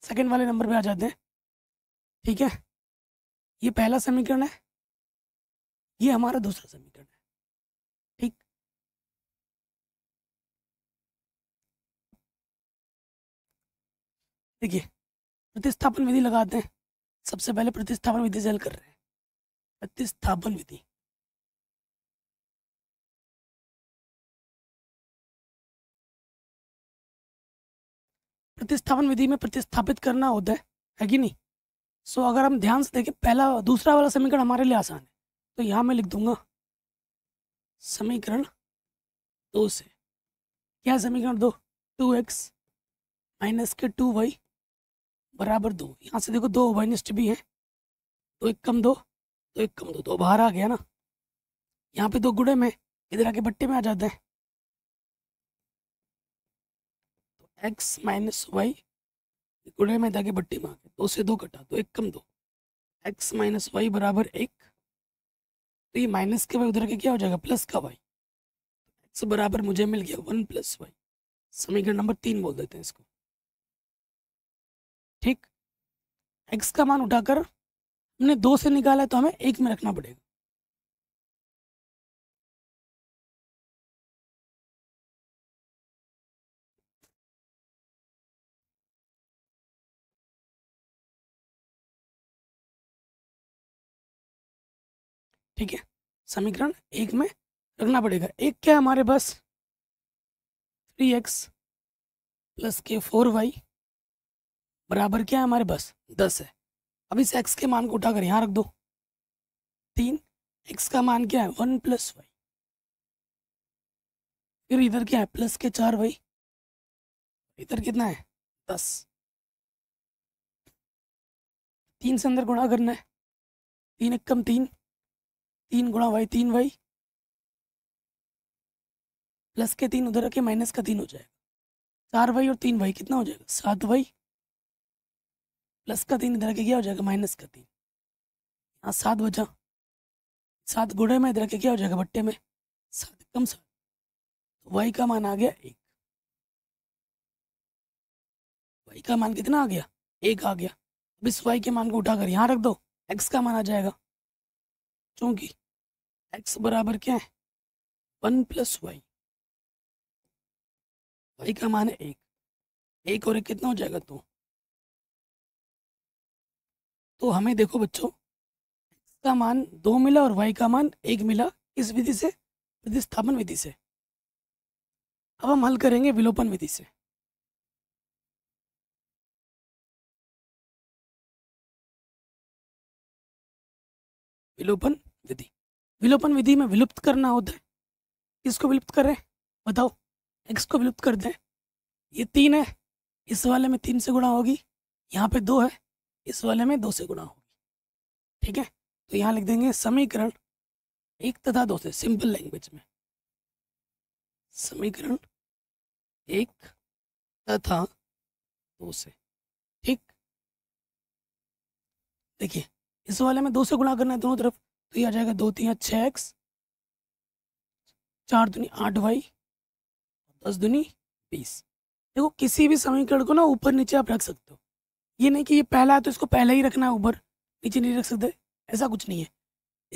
सेकंड वाले नंबर पे आ जाते हैं ठीक है ये पहला समीकरण है ये हमारा दूसरा समीकरण है ठीक देखिए प्रतिस्थापन विधि लगाते हैं सबसे पहले प्रतिस्थापन विधि से हल कर रहे हैं प्रतिस्थापन विधि प्रतिस्थापन विधि में प्रतिस्थापित करना होता है है कि नहीं सो so, अगर हम ध्यान से देखें पहला दूसरा वाला समीकरण हमारे लिए आसान है तो यहाँ मैं लिख दूंगा समीकरण दो से क्या समीकरण दो टू एक्स माइनस के टू वाई बराबर दो यहाँ से देखो दो वाइनिस्ट भी है तो एक कम दो तो एक कम दो दो बाहर आ गया ना यहाँ पे दो गुड़े में इधर आके बट्टे में आ जाते हैं एक्स माइनस वाई गुड़े में धागे बट्टी में दो तो से दो कटा दो तो एक कम दो एक्स माइनस वाई बराबर एक तो ये माइनस के वाई उधर के क्या हो जाएगा प्लस का वाई एक्स बराबर मुझे मिल गया वन प्लस वाई समीकरण नंबर तीन बोल देते हैं इसको ठीक एक्स का मान उठाकर हमने दो से निकाला तो हमें एक में रखना पड़ेगा ठीक है समीकरण एक में रखना पड़ेगा एक क्या हमारे पास थ्री एक्स प्लस के फोर वाई बराबर क्या है हमारे पास दस है अब इस एक्स के मान को उठाकर यहाँ रख दो तीन एक्स का मान क्या है वन प्लस वाई फिर इधर क्या है प्लस के चार वाई इधर कितना है दस तीन से अंदर गुणा करना है तीन एक कम तीन तीन गुणा वाई तीन वाई प्लस के तीन उधर रखे माइनस का तीन हो जाएगा चार वाई और तीन वाई कितना हो जाएगा सात वाई प्लस का तीन इधर के क्या हो जाएगा माइनस का तीन यहाँ सात बचा सात गुड़े में इधर के क्या हो जाएगा बट्टे में सात कम सात तो वाई का मान आ गया एक वाई का मान कितना आ गया एक आ गया अब इस वाई के मान को उठाकर यहाँ रख दो एक्स का मान आ जाएगा चूंकि एक्स बराबर क्या है वन प्लस वाई वाई का मान है एक एक और एक कितना हो जाएगा दो तो? तो हमें देखो बच्चों एक्स का मान दो मिला और वाई का मान एक मिला इस विधि से प्रतिस्थापन विधि से अब हम हल करेंगे विलोपन विधि से विलोपन विधि विलोपन विधि में विलुप्त करना होता है किसको विलुप्त करें बताओ एक्स को विलुप्त कर दें ये तीन है इस वाले में तीन से गुणा होगी यहाँ पे दो है इस वाले में दो से गुणा होगी ठीक है तो यहाँ लिख देंगे समीकरण एक तथा दो से सिंपल लैंग्वेज में समीकरण एक तथा दो से ठीक देखिए इस वाले में दो से गुणा करना है दोनों तरफ तो ये आ जाएगा दो तीन छः एक्स चार दुनी आठ वाई दस दुनी बीस देखो किसी भी समीकरण को ना ऊपर नीचे आप रख सकते हो ये नहीं कि ये पहला है तो इसको पहला ही रखना है ऊपर नीचे नहीं रख सकते ऐसा कुछ नहीं है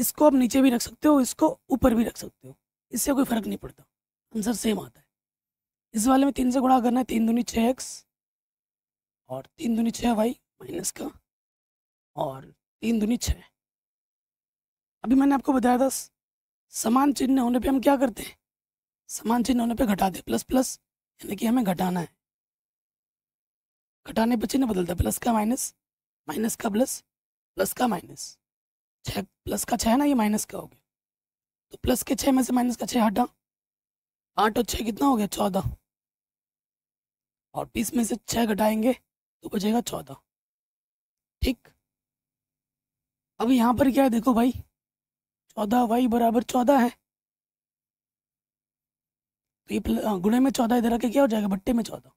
इसको आप नीचे भी रख सकते हो इसको ऊपर भी रख सकते हो इससे कोई फर्क नहीं पड़ता आंसर सेम आता है इस वाले में तीन से गुणा करना है तीन दुनी छः एक्स और तीन दुनी छः वाई माइनस का और तीन दुनी छः अभी मैंने आपको बताया था समान चिन्ह होने पे हम क्या करते हैं समान चिन्ह होने पे घटाते प्लस प्लस यानी कि हमें घटाना है घटाने पर चिन्ह बदलता है प्लस का माइनस माइनस का प्लस प्लस का माइनस छः प्लस का छः है ना ये माइनस का हो गया तो प्लस के छः में से माइनस का छः हटा आठ और छः कितना हो गया चौदह और बीस में से छः घटाएंगे तो बचेगा चौदह ठीक अब यहाँ पर क्या है देखो भाई चौदह वाई बराबर चौदह है तो ये हाँ, गुणे में चौदह इधर आके क्या हो जाएगा बट्टे में चौदह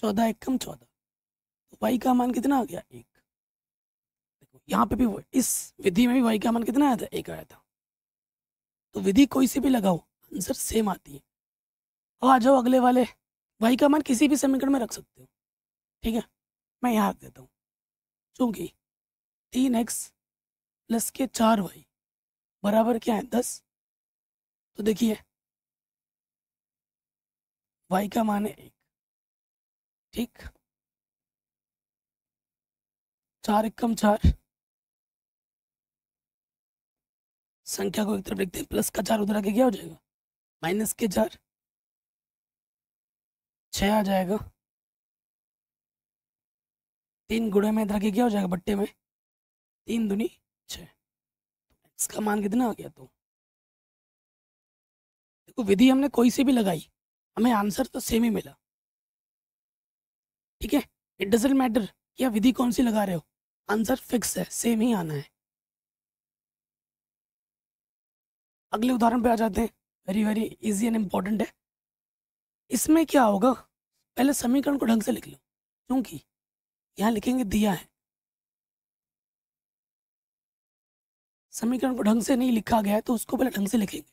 चौदह एक कम चौदह तो वाई का मान कितना आ गया एक देखो यहाँ पे भी वो इस विधि में भी वाई का मान कितना आया था एक आया था तो विधि कोई सी भी लगाओ आंसर सेम आती है अब आ जाओ अगले वाले वाई का मान किसी भी समीकरण में रख सकते हो ठीक है मैं यहाँ रख देता हूँ चूंकि तीन एक्स प्लस के चार वाई बराबर क्या है दस तो देखिए वाई का मान है एक ठीक चार एकम चार संख्या को एक तरफ लिखते हैं प्लस का चार उधर आके क्या हो जाएगा माइनस के चार छ आ जाएगा तीन गुड़े में इधर आके क्या हो जाएगा बट्टे में तीन दुनी अच्छा इसका मान कितना आ गया तो देखो विधि हमने कोई सी भी लगाई हमें आंसर तो सेम ही मिला ठीक है इट डजेंट मैटर कि आप विधि कौन सी लगा रहे हो आंसर फिक्स है सेम ही आना है अगले उदाहरण पे आ जाते हैं very very easy and important है इसमें क्या होगा पहले समीकरण को ढंग से लिख लो क्योंकि यहाँ लिखेंगे दिया है समीकरण को ढंग से नहीं लिखा गया है तो उसको पहले ढंग से लिखेंगे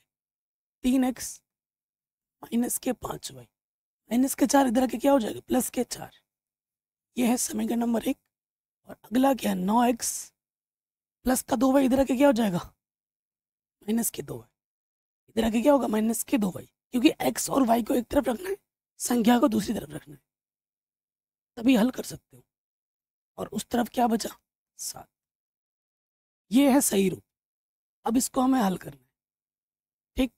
तीन एक्स माइनस के पाँच वाई माइनस के चार इधर आके क्या हो जाएगा प्लस के चार ये है समीकरण नंबर एक और अगला क्या है नौ एक्स प्लस का दो वाई इधर आके क्या हो जाएगा माइनस के दो वाई इधर आके क्या होगा माइनस के दो वाई क्योंकि एक्स और वाई को एक तरफ रखना है संख्या को दूसरी तरफ रखना है तभी हल कर सकते हो और उस तरफ क्या बचा सात ये है सही रूप अब इसको हमें हल करना है ठीक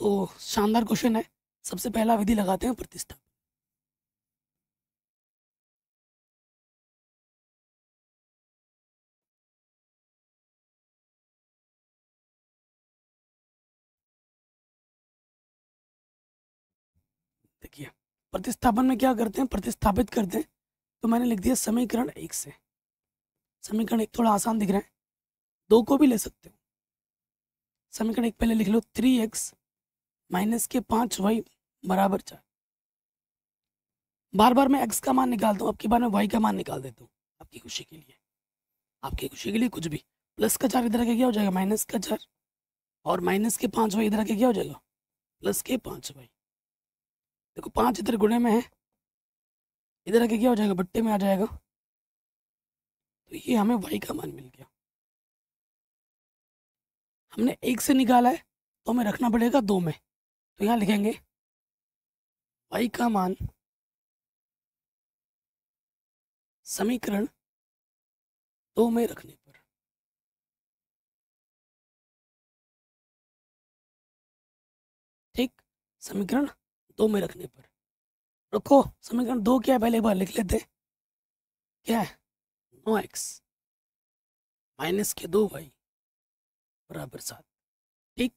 तो शानदार क्वेश्चन है सबसे पहला विधि लगाते हैं प्रतिष्ठा देखिए प्रतिस्थापन में क्या करते हैं प्रतिस्थापित करते हैं तो मैंने लिख दिया समीकरण एक से समीकरण एक थोड़ा आसान दिख रहा है दो को भी ले सकते हो समीकरण एक पहले लिख लो थ्री एक्स माइनस के पाँच वाई बराबर चार बार बार मैं एक्स का मान निकालता हूँ आपकी बार मैं वाई का मान निकाल देता हूँ आपकी खुशी के लिए आपकी खुशी के लिए कुछ भी प्लस का चार इधर आके क्या हो जाएगा माइनस का चार और माइनस के पाँच वाई इधर आके क्या हो जाएगा प्लस के पाँच वाई देखो पाँच इधर गुणे में है इधर आके क्या हो जाएगा बट्टे में आ जाएगा तो ये हमें वाई का मान मिल गया हमने एक से निकाला है तो हमें रखना पड़ेगा दो में तो यहाँ लिखेंगे वाई का मान समीकरण दो में रखने पर ठीक समीकरण दो में रखने पर रखो समीकरण दो क्या है पहले बार लिख लेते क्या है नो एक्स माइनस के दो वाई बराबर सात ठीक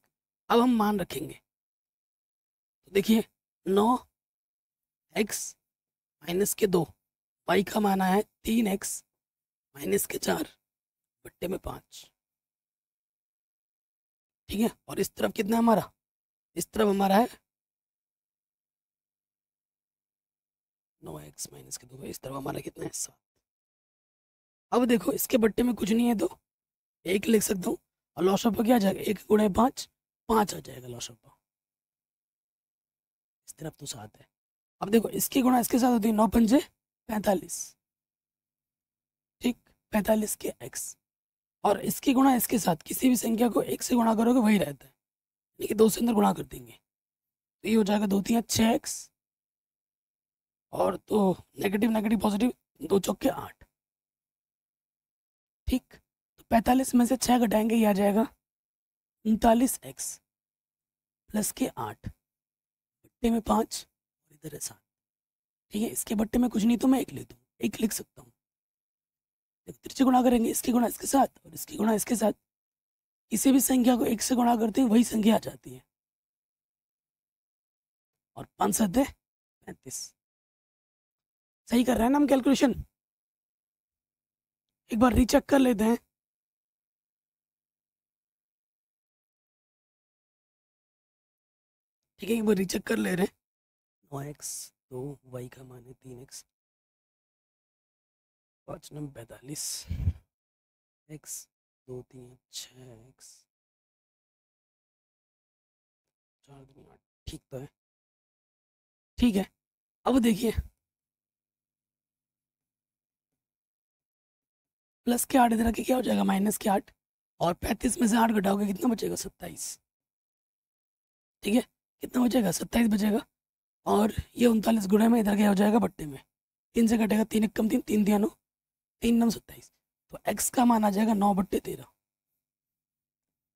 अब हम मान रखेंगे तो देखिए नौ एक्स माइनस के दो वाई का माना है तीन एक्स माइनस के चार बट्टे में पाँच ठीक है और इस तरफ कितना हमारा इस तरफ हमारा है नौ एक्स माइनस के दो इस तरफ हमारा कितना है सात अब देखो इसके बट्टे में कुछ नहीं है तो एक लिख सकता हूँ और लॉस ऑफ क्या जाएगा एक गुणे पाँच पाँच आ जाएगा लॉस ऑफ इस तरफ तो सात है अब देखो इसकी गुणा इसके साथ होती है नौ पंजे पैंतालीस ठीक पैंतालीस के एक्स और इसकी गुणा इसके साथ किसी भी संख्या को एक से गुणा करोगे वही रहता है यानी कि दो से अंदर गुणा कर देंगे तो ये हो जाएगा दो तीन छः एक्स और तो नेगेटिव नेगेटिव पॉजिटिव दो चौके आठ ठीक पैंतालीस में से छः घटाएंगे ये आ जाएगा उनतालीस एक्स प्लस के आठ बट्टे में पाँच और इधर है सात ठीक है इसके बट्टे में कुछ नहीं तो मैं एक ले दूँ एक लिख सकता हूँ तिरछे गुणा करेंगे इसकी गुणा इसके साथ और इसकी गुणा इसके साथ किसी भी संख्या को एक से गुणा करते हैं वही संख्या आ जाती है और पाँच सत्य पैंतीस सही कर रहे हैं ना हम कैलकुलेशन एक बार रीचेक कर लेते हैं ठीक है एक बार रिचेक कर ले रहे हैं नौ एक्स दो वाई का मान है तीन एक्स पाँच नम पैंतालीस एक्स दो तीन छः एक्स चार दिन आठ ठीक तो है ठीक है अब देखिए प्लस के आठ इधर के क्या हो जाएगा माइनस के आठ और पैंतीस में से आठ घटाओगे कितना बचेगा सत्ताईस ठीक है कितना हो जाएगा सत्ताईस बचेगा और ये उनतालीस गुड़े में इधर क्या हो जाएगा बट्टे में तीन से कटेगा तीन एक कम तीन तीन दिया नौ तीन नम सत्ताईस तो एक्स का मान आ जाएगा नौ बट्टे तेरह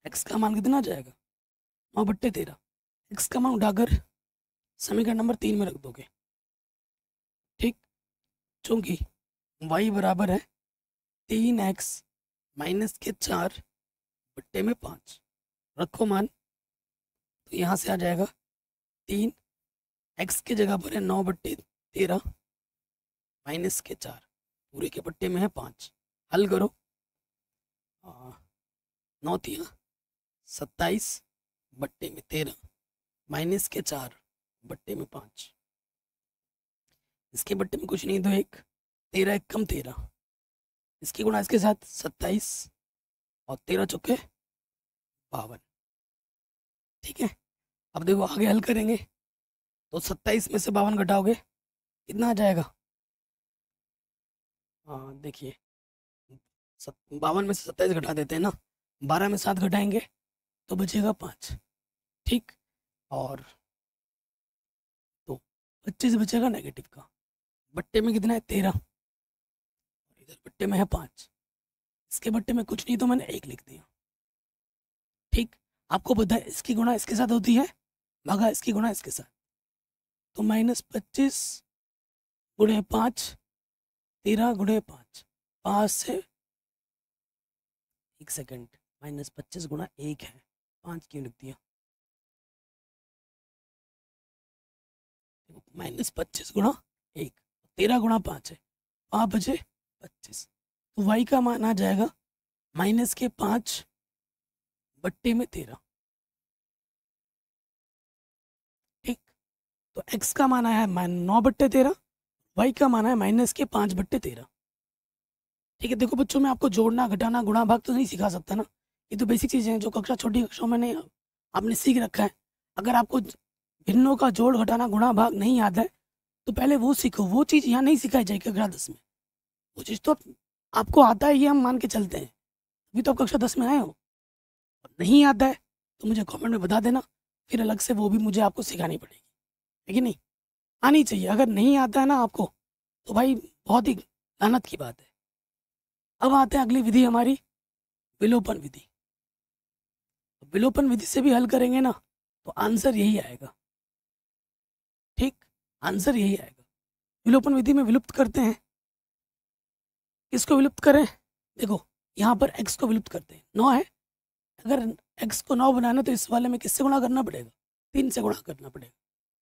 एक्स का मान कितना आ जाएगा नौ बट्टे तेरह एक्स का मान उठाकर समीकरण नंबर तीन में रख दोगे ठीक चूँकि वाई बराबर है तीन एक्स माइनस के चार बट्टे में पाँच रखो मान तो यहाँ से आ जाएगा तीन एक्स के जगह पर है नौ बट्टे तेरह माइनस के चार पूरे के बट्टे में है पाँच हल करो नौ तीन सत्ताईस बट्टे में तेरह माइनस के चार बट्टे में पाँच इसके बट्टे में कुछ नहीं तो एक तेरह एक कम तेरह इसकी गुणा इसके साथ सत्ताईस और तेरह चौके बावन ठीक है अब देखो आगे हल करेंगे तो सत्ताईस में से बावन घटाओगे कितना आ जाएगा हाँ देखिए बावन में से सत्ताईस घटा देते हैं ना बारह में सात घटाएंगे तो बचेगा पाँच ठीक और तो पच्चीस बचेगा नेगेटिव का बट्टे में कितना है तेरह इधर बट्टे में है पाँच इसके बट्टे में कुछ नहीं तो मैंने एक लिख दिया ठीक आपको पता है इसकी गुणा इसके साथ होती है भागा इसकी गुणा इसके साथ तो माइनस पच्चीस गुणे पाँच तेरह गुणे पाँच पाँच से एक सेकंड माइनस पच्चीस गुणा एक है पाँच क्यों लिख दिया माइनस पच्चीस गुणा एक तेरह गुणा पाँच है पाँच बजे पच्चीस तो वाई का मान आ जाएगा माइनस के पाँच बट्टे में तेरह ठीक तो एक्स का माना है नौ बट्टे तेरह वाई का माना है माइनस के पांच बट्टे तेरह ठीक है देखो बच्चों मैं आपको जोड़ना घटाना गुणा भाग तो नहीं सिखा सकता ना ये तो बेसिक चीज़ें हैं जो कक्षा छोटी कक्षाओं में नहीं आपने सीख रखा है अगर आपको भिन्नों का जोड़ घटाना गुणा भाग नहीं याद है तो पहले वो सीखो वो चीज़ यहाँ नहीं सिखाई जाएगी कक्षा दस में वो चीज़ तो आपको आता है ये हम मान के चलते हैं अभी तो आप कक्षा दस में आए हो नहीं आता है तो मुझे कमेंट में बता देना फिर अलग से वो भी मुझे आपको सिखानी पड़ेगी ठीक है नहीं आनी चाहिए अगर नहीं आता है ना आपको तो भाई बहुत ही लानत की बात है अब आते हैं अगली विधि हमारी विलोपन विधि विलोपन विधि से भी हल करेंगे ना तो आंसर यही आएगा ठीक आंसर यही आएगा विलोपन विधि में विलुप्त करते हैं किसको विलुप्त करें देखो यहाँ पर एक्स को विलुप्त करते हैं नौ है अगर एक्स को नौ बनाना तो इस वाले में किससे गुणा करना पड़ेगा तीन से गुणा करना पड़ेगा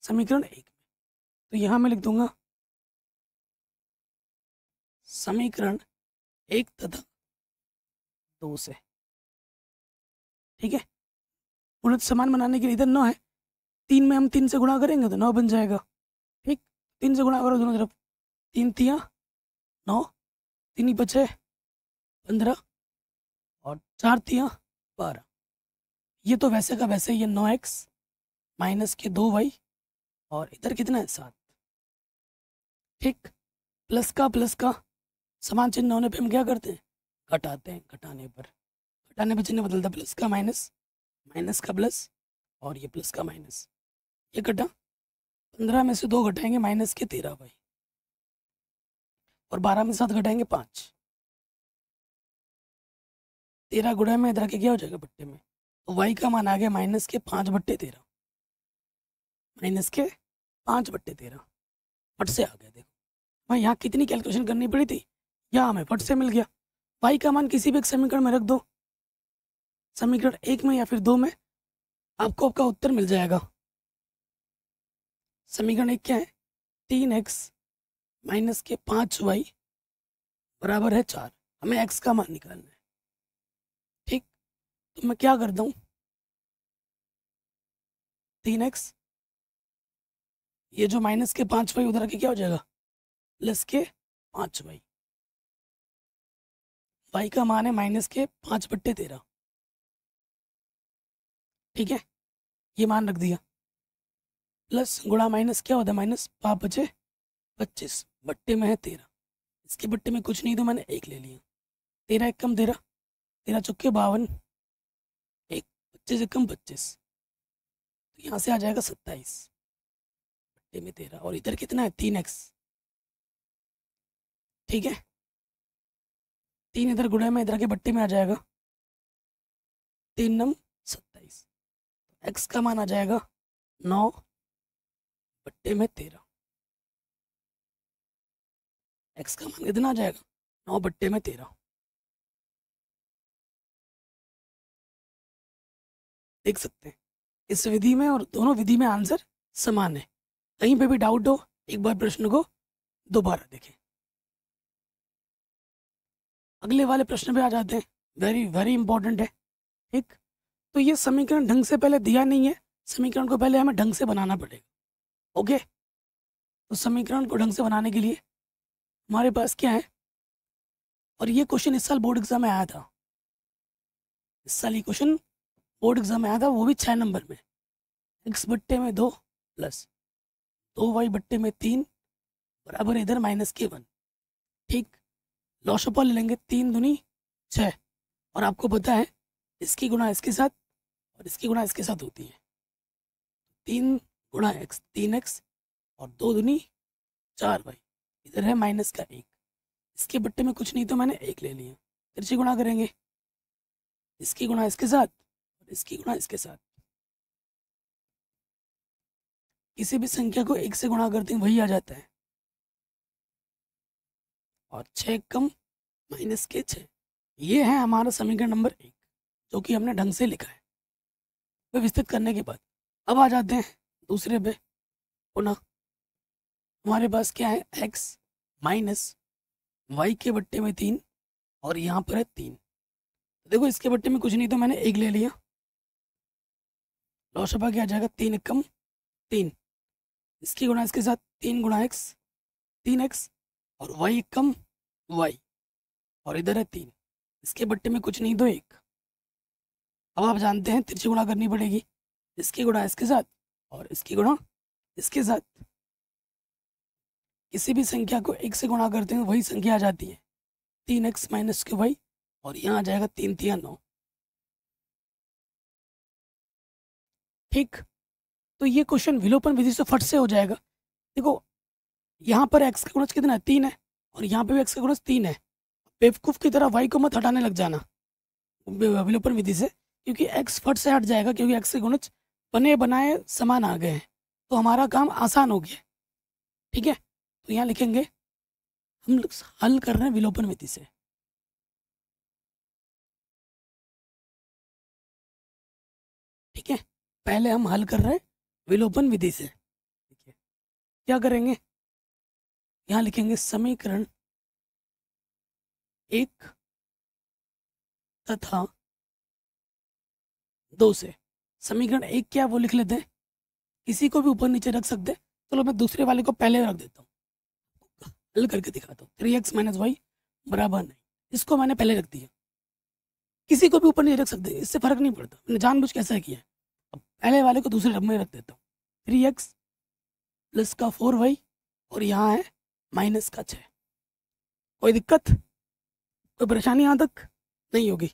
समीकरण एक में तो यहाँ मैं लिख दूंगा समीकरण एक तथा दो से ठीक है उन्हें तो समान बनाने के लिए इधर नौ है तीन में हम तीन से गुणा करेंगे तो नौ बन जाएगा ठीक तीन से गुणा करो दोनों तरफ तीन तिया नौ तीन ही बचे पंद्रह और चार तिया पर ये तो वैसे का वैसे ये नौ एक्स माइनस के दो वाई और इधर कितना है सात ठीक प्लस का प्लस का समान चिन्ह होने पे हम क्या करते हैं घटाते हैं घटाने पर घटाने पर चिन्ह बदलता प्लस का माइनस माइनस का प्लस और ये प्लस का माइनस ये घटा पंद्रह में से दो घटाएंगे माइनस के तेरह वाई और बारह में सात घटाएंगे पाँच तेरह गुड़ा में इधर के क्या हो तो जाएगा बट्टे में वाई का मान आ गया माइनस के पाँच बट्टे तेरह माइनस के पाँच बट्टे तेरह फट से आ गया देखो मैं यहाँ कितनी कैलकुलेशन करनी पड़ी थी यहाँ हमें फट से मिल गया वाई का मान किसी भी एक समीकरण में रख दो समीकरण एक में या फिर दो में आपको आपका उत्तर मिल जाएगा समीकरण एक क्या है तीन एक्स माइनस के पाँच वाई बराबर है चार हमें एक्स का मान निकालना है तो मैं क्या कर दू तीन एक्स ये जो माइनस के पाँच वाई उधर आके क्या हो जाएगा प्लस के पाँच वाई वाई का मान है माइनस के पाँच बट्टे तेरह ठीक है ये मान रख दिया प्लस गुणा माइनस क्या होता है माइनस पाँच बचे पच्चीस बट्टे में है तेरह इसके बट्टे में कुछ नहीं तो मैंने एक ले लिया तेरह एक कम तेरह तेरह चुके बावन पच्चीस एकम कम पच्चीस तो यहाँ से आ जाएगा सत्ताईस बट्टे में तेरह और इधर कितना है तीन एक्स ठीक है तीन इधर गुड़े में इधर के बट्टे में आ जाएगा तीन नम सत्ताईस एक्स तो का मान आ जाएगा नौ बट्टे में तेरह एक्स का मान कितना आ जाएगा नौ बट्टे में तेरह देख सकते हैं इस विधि में और दोनों विधि में आंसर समान है कहीं पे भी डाउट हो एक बार प्रश्न को दोबारा देखें अगले वाले प्रश्न पे आ जाते हैं वेरी वेरी इंपॉर्टेंट है ठीक तो ये समीकरण ढंग से पहले दिया नहीं है समीकरण को पहले हमें ढंग से बनाना पड़ेगा ओके तो समीकरण को ढंग से बनाने के लिए हमारे पास क्या है और ये क्वेश्चन इस साल बोर्ड एग्जाम में आया था इस साल ये क्वेश्चन बोर्ड एग्जाम में आया था वो भी छः नंबर में एक्स बट्टे में दो प्लस दो वाई बट्टे में तीन बराबर इधर माइनस के वन ठीक लॉशोपा लेंगे तीन दुनी छः और आपको पता है इसकी गुणा इसके साथ और इसकी गुणा इसके साथ होती है तीन गुणा एक्स तीन एक्स और दो दुनी चार वाई इधर है माइनस का एक इसके बट्टे में कुछ नहीं तो मैंने एक ले लिया फिर से गुणा करेंगे इसकी गुणा इसके साथ इसकी गुणा इसके साथ किसी भी संख्या को एक से गुणा करते हैं वही आ जाता है और छ कम माइनस के छ ये है हमारा समीकरण नंबर एक जो कि हमने ढंग से लिखा है व्यवस्थित करने के बाद अब आ जाते हैं दूसरे पे पुनः हमारे पास क्या है एक्स माइनस वाई के बट्टे में तीन और यहाँ पर है तीन देखो इसके बट्टे में कुछ नहीं तो मैंने एक ले लिया लौसपा क्या जाएगा तीन एकम तीन इसकी गुणा इसके साथ तीन गुणा एक्स तीन एक्स और वाई एकम वाई और इधर है तीन इसके बट्टे में कुछ नहीं दो एक अब आप जानते हैं तिरछी गुणा करनी पड़ेगी इसकी गुणा इसके साथ और इसकी गुणा इसके साथ किसी भी संख्या को एक से गुणा करते हैं वही संख्या आ जाती है तीन एक्स माइनस क्यू वाई और यहाँ आ जाएगा तीन तिया नौ ठीक तो ये क्वेश्चन विलोपन विधि से फट से हो जाएगा देखो यहाँ पर एक्स का गुणज कितना है तीन है और यहाँ पर भी एक्स का गुणज तीन है बेवकूफ़ की तरह वाई को मत हटाने लग जाना विलोपन विधि से क्योंकि एक्स फट से हट जाएगा क्योंकि एक्स के गुणज बने बनाए समान आ गए हैं तो हमारा काम आसान हो गया ठीक है तो यहाँ लिखेंगे हम लोग हल कर रहे हैं विलोपन विधि से ठीक है पहले हम हल कर रहे हैं विलोपन विधि से क्या करेंगे यहाँ लिखेंगे समीकरण एक तथा दो से समीकरण एक क्या वो लिख लेते हैं किसी को भी ऊपर नीचे रख सकते हैं चलो तो मैं दूसरे वाले को पहले रख देता हूँ हल करके दिखाता हूँ थ्री एक्स माइनस वाई बराबर नहीं इसको मैंने पहले रख दिया किसी को भी ऊपर नहीं रख सकते इससे फर्क नहीं पड़ता मैंने जानबूझ कैसा किया है पहले वाले को दूसरे डब में रख देता हूँ थ्री एक्स प्लस का फोर वाई और यहाँ है माइनस का छः कोई दिक्कत कोई परेशानी यहाँ तक नहीं होगी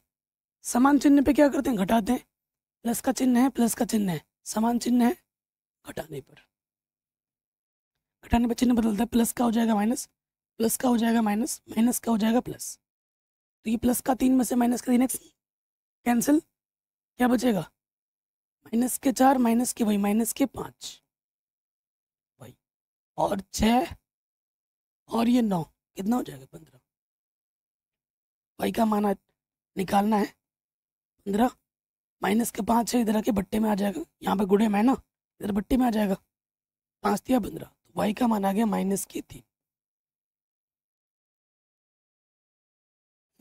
समान चिन्ह पे क्या करते हैं घटाते हैं प्लस का चिन्ह है प्लस का चिन्ह है समान चिन्ह है घटाने पर घटाने पर चिन्ह बदलता है प्लस का हो जाएगा माइनस प्लस का हो जाएगा माइनस माइनस का हो जाएगा प्लस तो ये प्लस का तीन में से माइनस का तीन एक्स कैंसिल क्या बचेगा माइनस के चार माइनस के वही माइनस के पांच वही और छ और ये नौ कितना हो जाएगा पंद्रह वही का माना निकालना है पंद्रह माइनस के पाँच है इधर आके बट्टे में आ जाएगा यहाँ पे गुड़े में है ना इधर बट्टे में आ जाएगा पांच थी पंद्रह तो वाई का मान आ गया माइनस के तीन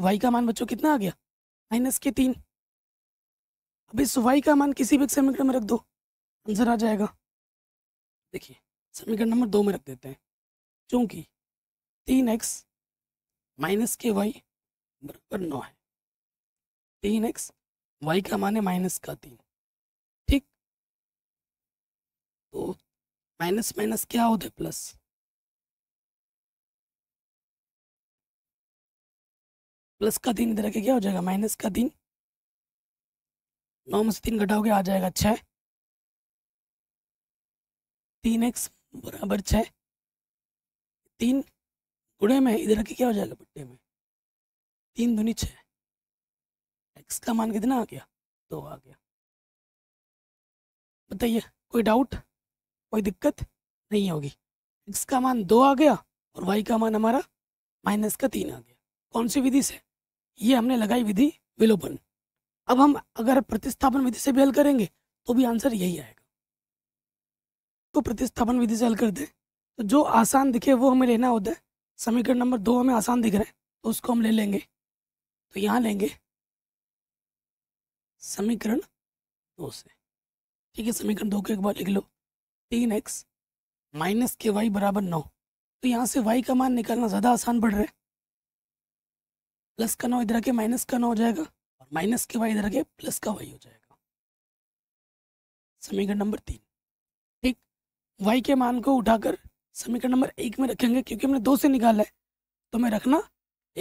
वाई का मान बच्चों कितना आ गया माइनस के तीन अब इस वाई का मान किसी भी समीकरण में रख दो आंसर आ जाएगा देखिए समीकरण नंबर दो में रख देते हैं क्योंकि तीन एक्स माइनस के वाई बराबर नौ है तीन एक्स वाई का मान है माइनस का तीन ठीक तो माइनस माइनस क्या होता है प्लस प्लस का तीन इधर रखे क्या हो जाएगा माइनस का तीन नौ में से तीन घटाओगे आ जाएगा छ तीन एक्स बराबर छ तीन गुड़े में इधर के क्या हो जाएगा बट्टे में तीन दूनी छ एक्स का मान कितना आ गया दो आ गया बताइए कोई डाउट कोई दिक्कत नहीं होगी एक्स का मान दो आ गया और वाई का मान हमारा माइनस का तीन आ गया कौन सी विधि से ये हमने लगाई विधि विलोपन अब हम अगर प्रतिस्थापन विधि से भी हल करेंगे तो भी आंसर यही आएगा तो प्रतिस्थापन विधि से हल कर दें तो जो आसान दिखे वो हमें लेना होता है समीकरण नंबर दो हमें आसान दिख रहे हैं तो उसको हम ले लेंगे तो यहाँ लेंगे समीकरण दो से ठीक है समीकरण दो को एक बार लिख लो तीन एक्स माइनस के वाई बराबर नौ तो यहाँ से वाई का मान निकालना ज़्यादा आसान पड़ रहा है प्लस का नौ इधर के माइनस का नौ हो जाएगा माइनस के वाई इधर आ गया प्लस का वाई हो जाएगा समीकरण नंबर तीन ठीक वाई के मान को उठाकर समीकरण नंबर एक में रखेंगे क्योंकि हमने दो से निकाला है तो हमें रखना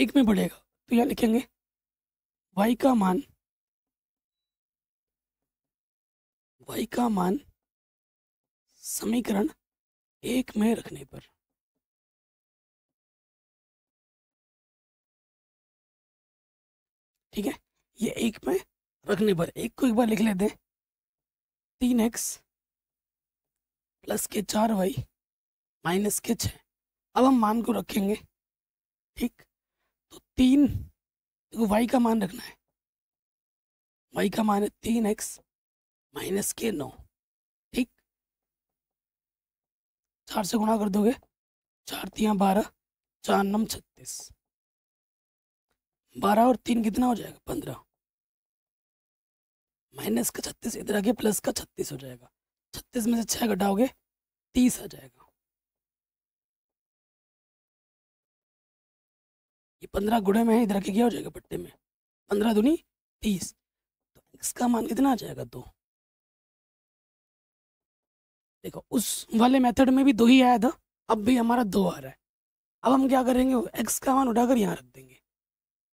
एक में बढ़ेगा तो यहाँ लिखेंगे वाई का मान वाई का मान समीकरण एक में रखने पर ठीक है ये एक में रखने पर एक को एक बार लिख लेते तीन एक्स प्लस के चार वाई माइनस के छः अब हम मान को रखेंगे ठीक तो तीन देखो वाई का मान रखना है वाई का मान है तीन एक्स माइनस के नौ ठीक चार से गुणा कर दोगे चार तिया बारह चार नम छत्तीस बारह और तीन कितना हो जाएगा पंद्रह माइनस का छत्तीस इधर आगे प्लस का छत्तीस हो जाएगा छत्तीस में से छः घटाओगे तीस आ जाएगा ये पंद्रह गुड़े में है इधर आगे क्या हो जाएगा पट्टे में पंद्रह दुनी तीस तो एक्स का मान कितना आ जाएगा दो देखो उस वाले मेथड में भी दो ही आया था अब भी हमारा दो आ रहा है अब हम क्या करेंगे एक्स का मान उठाकर यहाँ रख देंगे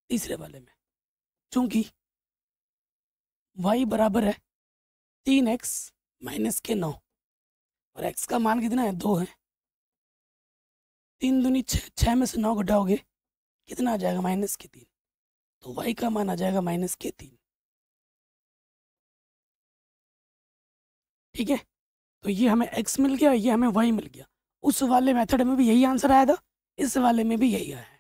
तीसरे वाले में चूंकि वाई बराबर है तीन एक्स माइनस के नौ और एक्स का मान कितना है दो है तीन दूनी छः छः में से नौ घटाओगे कितना आ जाएगा माइनस के तीन तो वाई का मान आ जाएगा माइनस के तीन ठीक है तो ये हमें एक्स मिल गया ये हमें वाई मिल गया उस वाले मेथड में भी यही आंसर आया था इस वाले में भी यही आया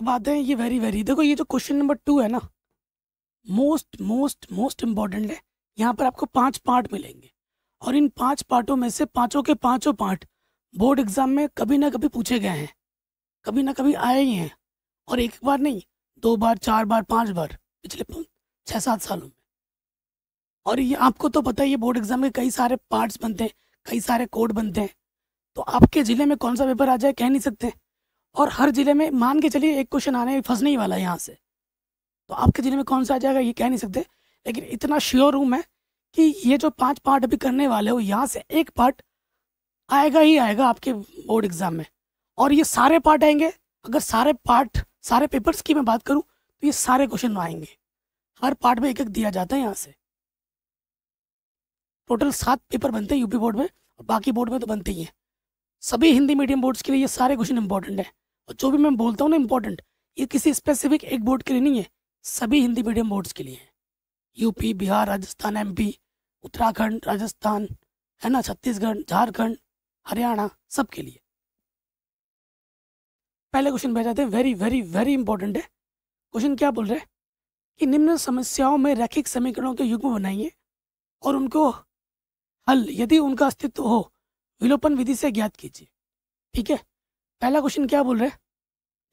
अब आते हैं ये वेरी वेरी देखो ये जो क्वेश्चन नंबर टू है ना मोस्ट मोस्ट मोस्ट इम्पॉर्टेंट है यहाँ पर आपको पांच पार्ट मिलेंगे और इन पांच पार्टों में से पांचों के पांचों पार्ट बोर्ड एग्जाम में कभी ना कभी पूछे गए हैं कभी ना कभी आए ही हैं और एक बार नहीं दो बार चार बार पांच बार पिछले छः सात सालों में और ये आपको तो पता है ये बोर्ड एग्जाम के कई सारे पार्ट्स बनते हैं कई सारे कोड बनते हैं तो आपके ज़िले में कौन सा पेपर आ जाए कह नहीं सकते हैं और हर ज़िले में मान के चलिए एक क्वेश्चन आने फंसने ही वाला है यहाँ से तो आपके ज़िले में कौन सा आ जाएगा ये कह नहीं सकते लेकिन इतना श्योर हूँ मैं कि ये जो पांच पार्ट अभी करने वाले हो यहाँ से एक पार्ट आएगा ही आएगा आपके बोर्ड एग्ज़ाम में और ये सारे पार्ट आएंगे अगर सारे पार्ट सारे पेपर्स की मैं बात करूँ तो ये सारे क्वेश्चन आएंगे हर पार्ट में एक एक दिया जाता है यहाँ से टोटल सात पेपर बनते हैं यूपी बोर्ड में और बाकी बोर्ड में तो बनते ही हैं सभी हिंदी मीडियम बोर्ड्स के लिए ये सारे क्वेश्चन इंपॉर्टेंट हैं और जो भी मैं बोलता हूँ ना इम्पोर्टेंट ये किसी स्पेसिफिक एक बोर्ड के लिए नहीं है सभी हिंदी मीडियम बोर्ड्स के लिए है यूपी बिहार राजस्थान एम उत्तराखंड राजस्थान है ना छत्तीसगढ़ झारखंड हरियाणा सबके लिए पहले क्वेश्चन भेजा थे वेरी वेरी वेरी इंपॉर्टेंट है क्वेश्चन क्या बोल रहे हैं कि निम्न समस्याओं में रैखिक समीकरणों के युग्म बनाइए और उनको हल यदि उनका अस्तित्व हो विलोपन विधि से ज्ञात कीजिए ठीक है पहला क्वेश्चन क्या बोल रहे हैं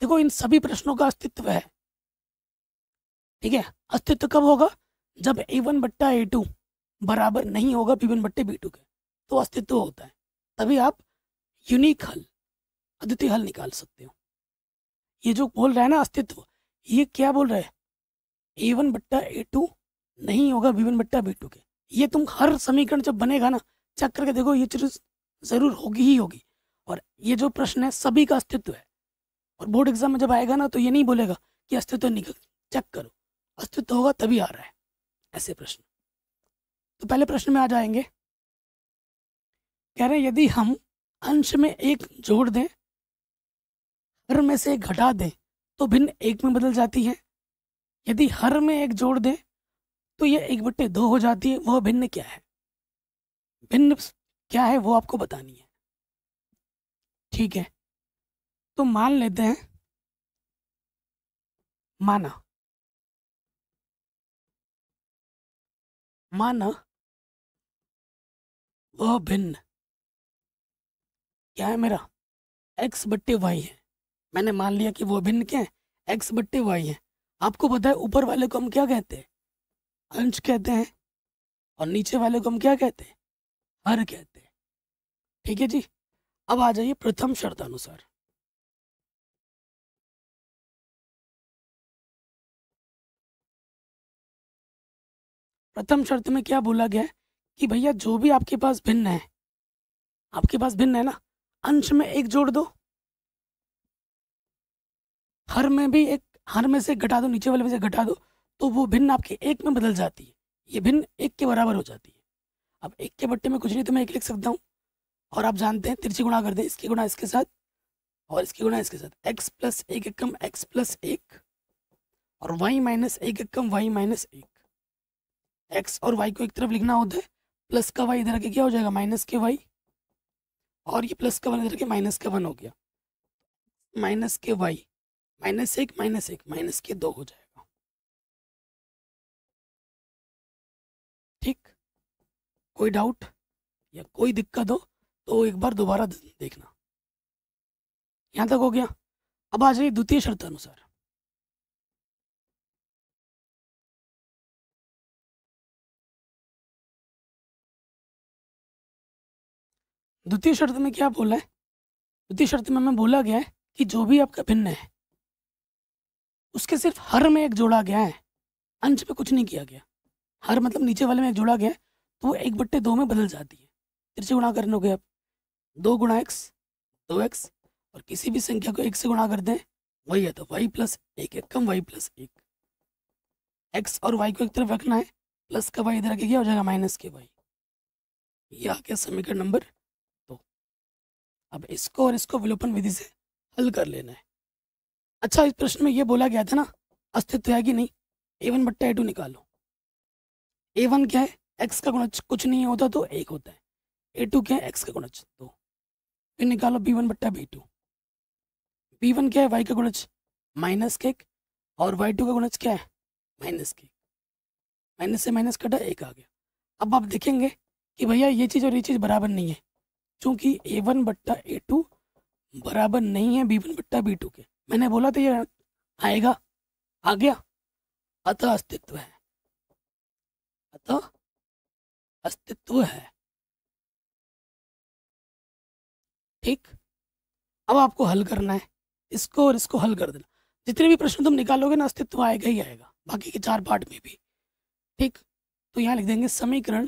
देखो इन सभी प्रश्नों का अस्तित्व है ठीक है अस्तित्व कब होगा जब ए वन बट्टा ए टू बराबर नहीं होगा बी वन बट्टे बी टू के तो अस्तित्व होता है तभी आप यूनिक हल अद्वितीय हल निकाल सकते हो ये जो बोल रहा है ना अस्तित्व ये क्या बोल रहा है ए वन बट्टा ए टू नहीं होगा बी वन बट्टा बी टू के ये तुम हर समीकरण जब बनेगा ना चेक करके देखो ये चीज जरूर होगी ही होगी और ये जो प्रश्न है सभी का अस्तित्व है और बोर्ड एग्जाम में जब आएगा ना तो ये नहीं बोलेगा कि अस्तित्व निकल चेक करो अस्तित्व होगा तभी आ रहा है ऐसे प्रश्न तो पहले प्रश्न में आ जाएंगे कह रहे यदि हम अंश में एक जोड़ दें हर में से एक घटा दें तो भिन्न एक में बदल जाती है यदि हर में एक जोड़ दें तो यह एक बट्टे दो हो जाती है वह भिन्न क्या है भिन्न क्या है वो आपको बतानी है ठीक है तो मान लेते हैं माना माना वह भिन्न क्या है मेरा एक्स बट्टे वाई है मैंने मान लिया कि वो भिन्न क्या है एक्स बट्टे वाई है आपको पता है ऊपर वाले को हम क्या कहते हैं अंश कहते हैं और नीचे वाले को हम क्या कहते हैं हर कहते हैं ठीक है जी अब आ जाइए प्रथम शर्त अनुसार प्रथम शर्त में क्या बोला गया कि भैया जो भी आपके पास भिन्न है आपके पास भिन्न है ना अंश में एक जोड़ दो हर में भी एक हर में से घटा दो नीचे वाले में से घटा दो तो वो भिन्न आपके एक में बदल जाती है ये भिन्न एक के बराबर हो जाती है अब एक के बट्टे में कुछ नहीं तो मैं एक लिख सकता हूँ और आप जानते हैं तिरछी गुणा कर हैं इसकी गुणा इसके साथ और इसकी गुणा इसके साथ x प्लस एक एकम एक्स प्लस एक और y माइनस एक एकम वाई माइनस एक एक्स और y को एक तरफ लिखना होता है प्लस का y इधर के क्या हो जाएगा माइनस के y और ये प्लस का वन इधर के माइनस का वन हो गया माइनस के y माइनस एक माइनस एक माइनस के दो हो जाएगा ठीक कोई डाउट या कोई दिक्कत हो तो एक बार दोबारा देखना यहां तक हो गया अब आ जाइए द्वितीय शर्त अनुसार द्वितीय शर्त में क्या बोला है द्वितीय शर्त में हमें बोला गया है कि जो भी आपका भिन्न है उसके सिर्फ हर में एक जोड़ा गया है अंश में कुछ नहीं किया गया हर मतलब नीचे वाले में एक जोड़ा गया है तो वो एक बट्टे दो में बदल जाती है गुणा करने हो गए आप दो गुणा एक्स दो एक्स और किसी भी संख्या को एक से गुणा कर दें वही है तो वाई प्लस एक एक कम वाई प्लस एक एक्स और वाई को एक तरफ रखना है प्लस का वाई इधर रखेगी हो जाएगा माइनस के वाई ये आ गया समीकरण नंबर दो अब इसको और इसको विलोपन विधि से हल कर लेना है अच्छा इस प्रश्न में ये बोला गया था ना अस्तित्व है कि नहीं ए वन बट्टा ए टू निकालो ए वन क्या है एक्स का गुणज कुछ नहीं होता तो एक होता है ए टू क्या है एक्स का गुणज दो तो. फिर निकालो बी वन बट्टा बी टू बी वन क्या है वाई का गुणज माइनस के और वाई टू का गुणज क्या है माइनस के माइनस से माइनस कटा एक आ गया अब आप देखेंगे कि भैया ये चीज़ और ये चीज़ बराबर नहीं है क्योंकि ए वन बट्टा ए टू बराबर नहीं है बी वन बट्टा बी टू के मैंने बोला था ये आएगा आ गया अतः अस्तित्व है अतः अस्तित्व है ठीक अब आपको हल करना है इसको और इसको हल कर देना जितने भी प्रश्न तुम निकालोगे ना अस्तित्व आएगा ही आएगा बाकी के चार पार्ट में भी ठीक तो यहाँ लिख देंगे समीकरण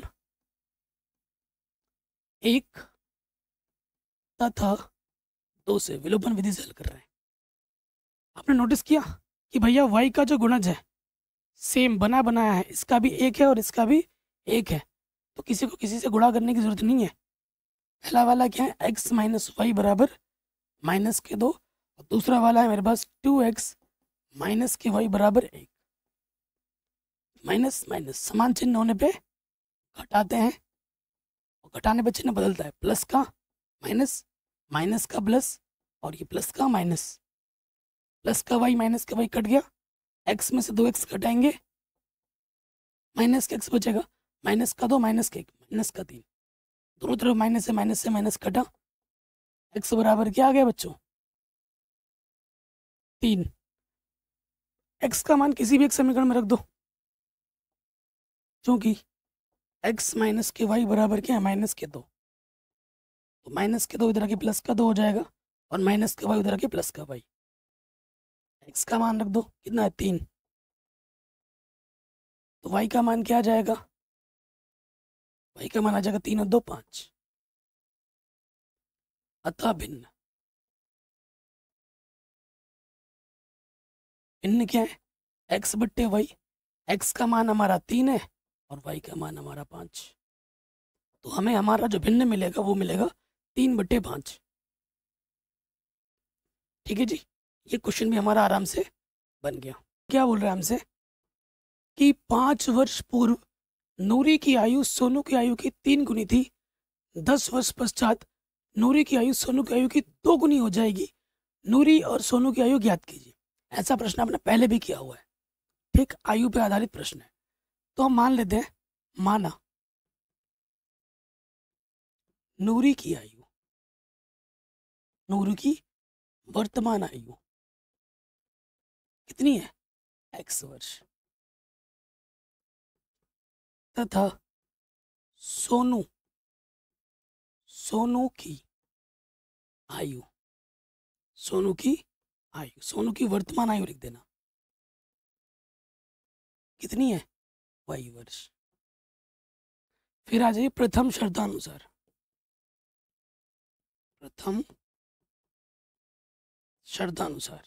एक तथा दो से विलोपन विधि से हल कर रहे हैं आपने नोटिस किया कि भैया वाई का जो गुणज है सेम बना बनाया है इसका भी एक है और इसका भी एक है तो किसी को किसी से गुणा करने की जरूरत नहीं है पहला वाला क्या है एक्स माइनस वाई बराबर माइनस के दो और दूसरा वाला है मेरे पास टू एक्स माइनस के वाई बराबर एक माइनस माइनस समान चिन्ह होने पे घटाते हैं और घटाने पर चिन्ह बदलता है प्लस का माइनस माइनस का प्लस और ये प्लस का माइनस प्लस का वाई माइनस का वाई कट गया एक्स में से दो एक्स कटाएंगे माइनस का एक्स बचेगा माइनस का दो माइनस का एक माइनस का तीन दोनों तो तरफ माइनस से माइनस से माइनस कटा एक्स बराबर क्या आ गया बच्चों तीन एक्स का मान किसी भी एक समीकरण में रख दो क्योंकि एक्स माइनस के वाई बराबर क्या है माइनस के दो तो माइनस के दो इधर आके प्लस का दो हो जाएगा और माइनस के वाई उधर आके प्लस का वाई एक्स का मान रख दो कितना है तीन तो वाई का मान क्या आ जाएगा वही का माना जाएगा तीन और दो पांच अतः भिन्न भिन्न क्या है एक्स बट्टे वाई एक्स का मान हमारा तीन है और वाई का मान हमारा पांच तो हमें हमारा जो भिन्न मिलेगा वो मिलेगा तीन बट्टे पांच ठीक है जी ये क्वेश्चन भी हमारा आराम से बन गया क्या बोल रहे हैं हमसे कि पांच वर्ष पूर्व नूरी की आयु सोनू की आयु की तीन गुनी थी दस वर्ष पश्चात नूरी की आयु सोनू की आयु की दो गुनी हो जाएगी नूरी और सोनू की आयु ज्ञात कीजिए ऐसा प्रश्न आपने पहले भी किया हुआ है ठीक आयु पर आधारित प्रश्न है तो हम मान लेते हैं माना नूरी की आयु नूरी की वर्तमान आयु कितनी है एक्स वर्ष तथा सोनू सोनू की आयु सोनू की आयु सोनू की वर्तमान आयु लिख देना कितनी है वायु वर्ष फिर आ जाइए प्रथम शर्तानुसार प्रथम शर्तानुसार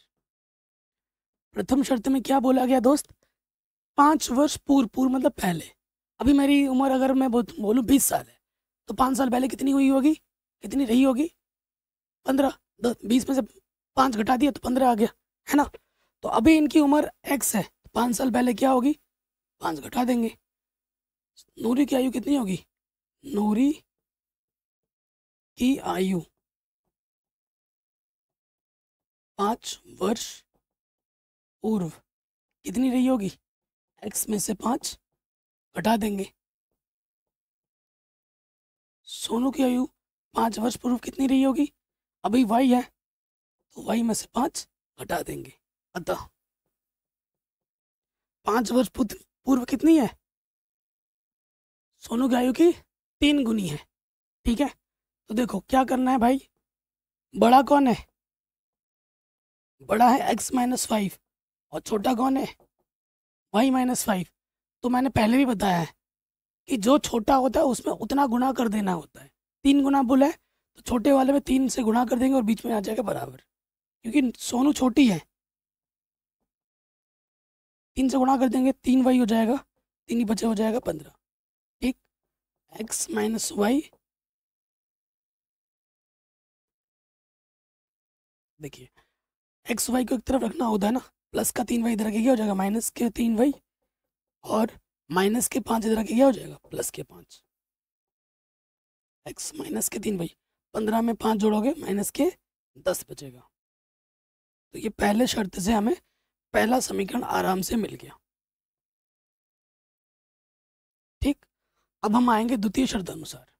प्रथम शर्त में क्या बोला गया दोस्त पांच वर्ष पूर्व पूर्व मतलब पहले अभी मेरी उम्र अगर मैं बोलूँ बीस साल है तो पाँच साल पहले कितनी हुई होगी कितनी रही होगी पंद्रह दस बीस में से पाँच घटा दिया तो पंद्रह आ गया है ना तो अभी इनकी उम्र एक्स है पाँच साल पहले क्या होगी पाँच घटा देंगे नूरी की आयु कितनी होगी नूरी की आयु पाँच वर्ष पूर्व कितनी रही होगी एक्स में से पाँच घटा देंगे सोनू की आयु पांच वर्ष पूर्व कितनी रही होगी अभी वाई है तो वाई में से पांच घटा देंगे अतः पांच वर्ष पूर्व कितनी है सोनू की आयु की तीन गुनी है ठीक है तो देखो क्या करना है भाई बड़ा कौन है बड़ा है एक्स माइनस फाइव और छोटा कौन है वाई माइनस फाइव तो मैंने पहले भी बताया है कि जो छोटा होता है उसमें उतना गुना कर देना होता है तीन गुना बोला है तो छोटे वाले में तीन से गुना कर देंगे और बीच में आ जाएगा बराबर क्योंकि सोनू छोटी है तीन से गुणा कर देंगे तीन वाई हो जाएगा तीन ही बचे हो जाएगा पंद्रह ठीक एक्स माइनस वाई देखिए एक्स वाई को एक तरफ रखना होता है ना प्लस का तीन वाई इधर क्या हो जाएगा माइनस के तीन वाई और माइनस के पाँच इधर आके क्या हो जाएगा प्लस के पाँच एक्स माइनस के तीन भाई पंद्रह में पाँच जोड़ोगे माइनस के दस बचेगा तो ये पहले शर्त से हमें पहला समीकरण आराम से मिल गया ठीक अब हम आएंगे द्वितीय शर्त अनुसार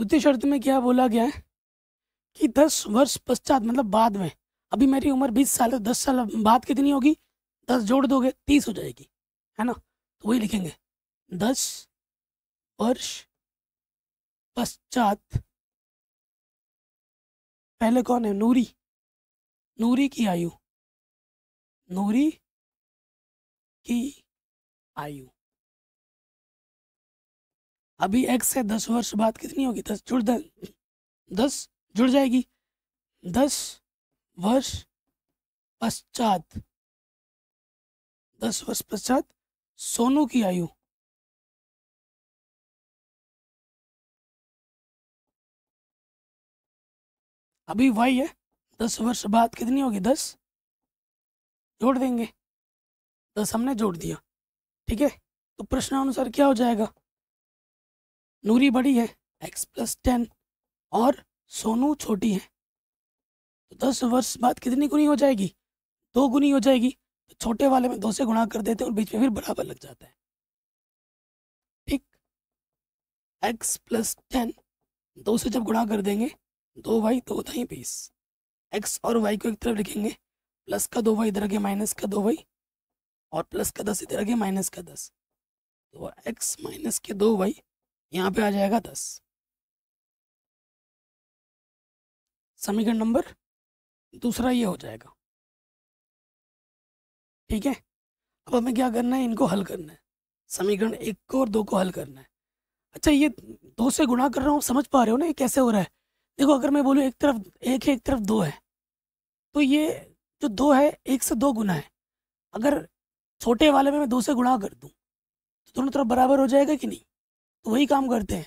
द्वितीय शर्त में क्या बोला गया है कि दस वर्ष पश्चात मतलब बाद में अभी मेरी उम्र बीस साल है दस साल बाद कितनी होगी दस जोड़ दोगे तीस हो जाएगी है ना तो वही लिखेंगे दस वर्ष पश्चात पहले कौन है नूरी नूरी की आयु नूरी की आयु अभी एक्स है दस वर्ष बाद कितनी होगी दस जुड़ दस जुड़ जाएगी दस वर्ष पश्चात दस वर्ष पश्चात सोनू की आयु अभी वाई है दस वर्ष बाद कितनी होगी दस जोड़ देंगे दस हमने जोड़ दिया ठीक है तो प्रश्न अनुसार क्या हो जाएगा नूरी बड़ी है एक्स प्लस टेन और सोनू छोटी है तो दस वर्ष बाद कितनी गुनी हो जाएगी दो गुनी हो जाएगी तो छोटे वाले में दो से गुणा कर देते हैं और बीच में फिर बराबर लग जाता है ठीक एक्स प्लस टेन दो से जब गुणा कर देंगे दो वाई दो था ही बीस एक्स और वाई को एक तरफ लिखेंगे प्लस का दो वाई इधर आगे माइनस का दो वाई और प्लस का दस इधर आगे माइनस का दस तो एक्स माइनस के दो वाई यहां पे आ जाएगा दस समीकरण नंबर दूसरा ये हो जाएगा ठीक है अब हमें क्या करना है इनको हल करना है समीकरण एक को और दो को हल करना है अच्छा ये दो से गुणा कर रहा हूँ समझ पा रहे हो ना ये कैसे हो रहा है देखो अगर मैं बोलूँ एक तरफ एक है एक तरफ दो है तो ये जो दो है एक से दो गुना है अगर छोटे वाले में मैं दो से गुणा कर दूँ तो दोनों तरफ बराबर हो जाएगा कि नहीं वही काम करते हैं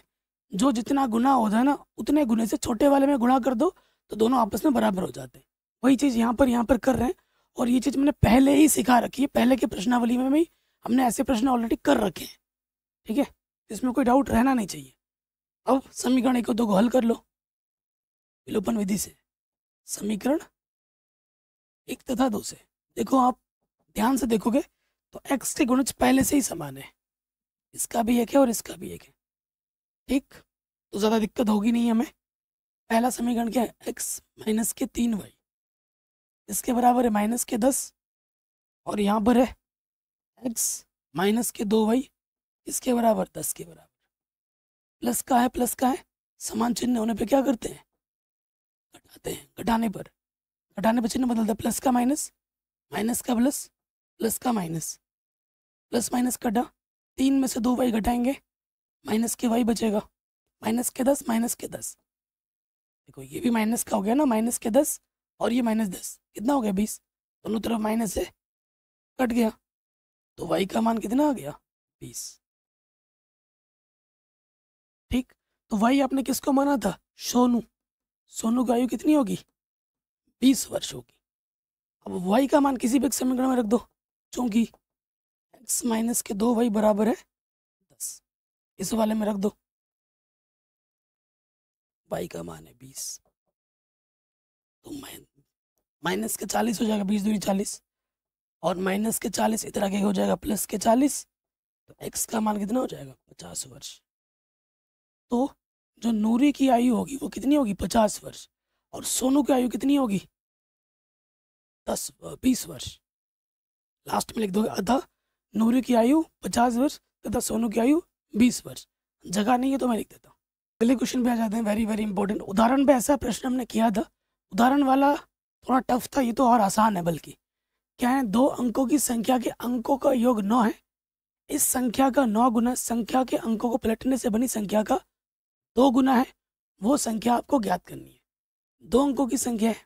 जो जितना गुना होता है ना उतने गुने से छोटे वाले में गुना कर दो तो दोनों आपस में बराबर हो जाते हैं वही चीज़ यहाँ पर यहाँ पर कर रहे हैं और ये चीज़ मैंने पहले ही सिखा रखी है पहले के प्रश्नावली में भी हमने ऐसे प्रश्न ऑलरेडी कर रखे हैं ठीक है इसमें कोई डाउट रहना नहीं चाहिए अब समीकरण एक दो को हल कर लो विलोपन विधि से समीकरण एक तथा दो से देखो आप ध्यान से देखोगे तो एक्स के गुणज पहले से ही समान है इसका भी एक है और इसका भी एक है ठीक तो ज़्यादा दिक्कत होगी नहीं हमें पहला समीकरण क्या है एक्स माइनस के तीन वाई इसके बराबर है माइनस के दस और यहाँ पर है एक्स माइनस के दो वाई इसके बराबर दस के बराबर प्लस का है प्लस का है समान चिन्ह होने पर क्या करते हैं घटाते हैं घटाने पर घटाने पर चिन्ह बदलता है प्लस का माइनस माइनस का प्लस प्लस का माइनस प्लस माइनस कटा तीन में से दो वाई घटाएंगे माइनस के वाई बचेगा माइनस के दस माइनस के दस देखो ये भी माइनस का हो गया ना माइनस के दस और ये माइनस दस कितना हो गया बीस दोनों तरफ माइनस है कट गया तो वाई का मान कितना आ गया बीस ठीक तो वाई आपने किसको माना था सोनू सोनू की आयु कितनी होगी बीस वर्ष होगी अब वाई का मान किसी भी समीकरण में रख दो चूंकि एक्स माइनस के दो वाई बराबर है दस इस वाले में रख दो वाई का मान है बीस तो माइनस के चालीस हो जाएगा बीस दूरी चालीस और माइनस के चालीस इधर आगे हो जाएगा प्लस के चालीस तो एक्स का मान कितना हो जाएगा पचास वर्ष तो जो नूरी की आयु होगी वो कितनी होगी पचास वर्ष और सोनू की आयु कितनी होगी दस बीस वर्ष लास्ट में लिख दोगे आधा नूरी की आयु पचास वर्ष तथा सोनू की आयु बीस वर्ष जगह नहीं है तो मैं लिख देता हूँ अगले क्वेश्चन पे आ जाते हैं वेरी वेरी इंपॉर्टेंट उदाहरण पे ऐसा प्रश्न हमने किया था उदाहरण वाला थोड़ा टफ था ये तो और आसान है बल्कि क्या है दो अंकों की संख्या के अंकों का योग नौ है इस संख्या का नौ गुना संख्या के अंकों को पलटने से बनी संख्या का दो गुना है वो संख्या आपको ज्ञात करनी है दो अंकों की संख्या है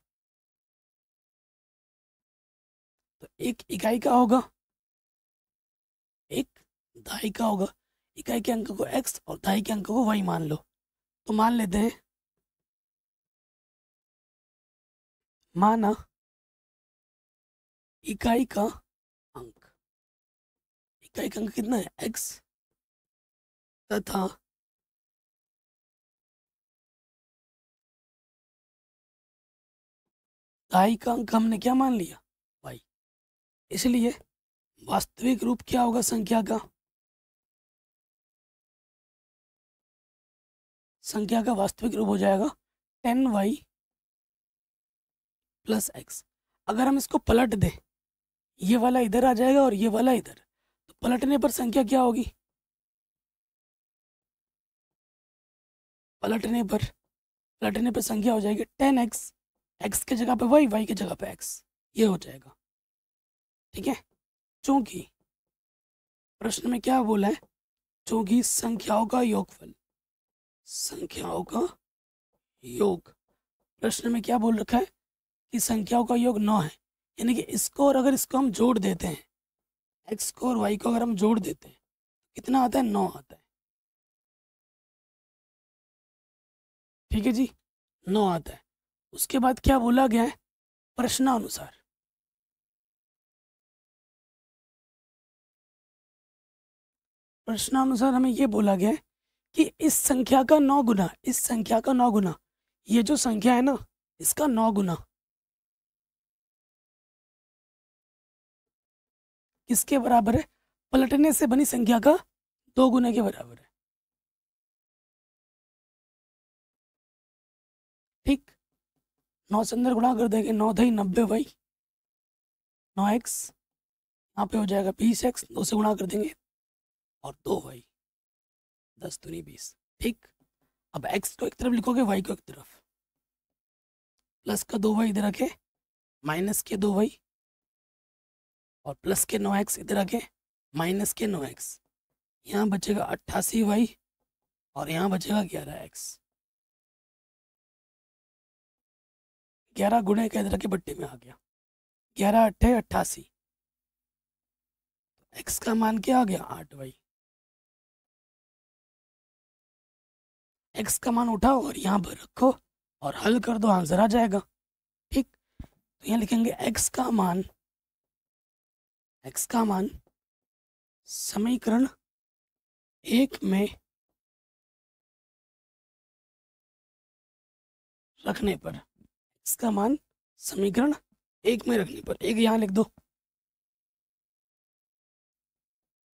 तो एक इकाई का होगा दहाई का होगा इकाई के अंक को एक्स और दाई के अंक को वाई मान लो तो मान लेते हैं माना इकाई का अंक इकाई का अंक कितना है एक्स तथा दाई का अंक हमने क्या मान लिया वाई इसलिए वास्तविक रूप क्या होगा संख्या का संख्या का वास्तविक रूप हो जाएगा टेन वाई प्लस एक्स अगर हम इसको पलट दें ये वाला इधर आ जाएगा और ये वाला इधर तो पलटने पर संख्या क्या होगी पलटने पर पलटने पर संख्या हो जाएगी टेन एक्स एक्स के जगह पे वाई वाई के जगह पे एक्स ये हो जाएगा ठीक है चूंकि प्रश्न में क्या बोला है चूंकि संख्याओं का योगफल संख्याओं का योग प्रश्न में क्या बोल रखा है कि संख्याओं का योग नौ है यानी कि इसको और अगर इसको हम जोड़ देते हैं एक्स को और वाई को अगर हम जोड़ देते हैं कितना आता है नौ आता है ठीक है जी नौ आता है उसके बाद क्या बोला गया है प्रश्नानुसार प्रश्नानुसार हमें ये बोला गया है कि इस संख्या का नौ गुना इस संख्या का नौ गुना ये जो संख्या है ना इसका नौ गुना किसके बराबर है पलटने से बनी संख्या का दो गुना के बराबर है ठीक नौ से अंदर गुणा कर देंगे नौ दही नब्बे वाई नौ एक्स यहाँ पे हो जाएगा बीस एक्स दो से गुणा कर देंगे और दो वाई दस दूनी तो बीस ठीक अब एक्स को एक तरफ लिखोगे वाई को एक तरफ प्लस का दो वाई इधर रखे माइनस के दो वाई और प्लस के नौ एक्स इधर रखे माइनस के नौ एक्स यहाँ बचेगा अट्ठासी वाई और यहाँ बचेगा ग्यारह एक्स ग्यारह गुणे का इधर के बट्टे में आ गया ग्यारह अट्ठे अट्ठासी एक्स का मान क्या आ गया आठ वाई एक्स का मान उठाओ और यहाँ पर रखो और हल कर दो आंसर आ जाएगा ठीक तो यहाँ लिखेंगे एक्स का मान एक्स का मान समीकरण एक में रखने पर इसका मान समीकरण एक में रखने पर एक यहां लिख दो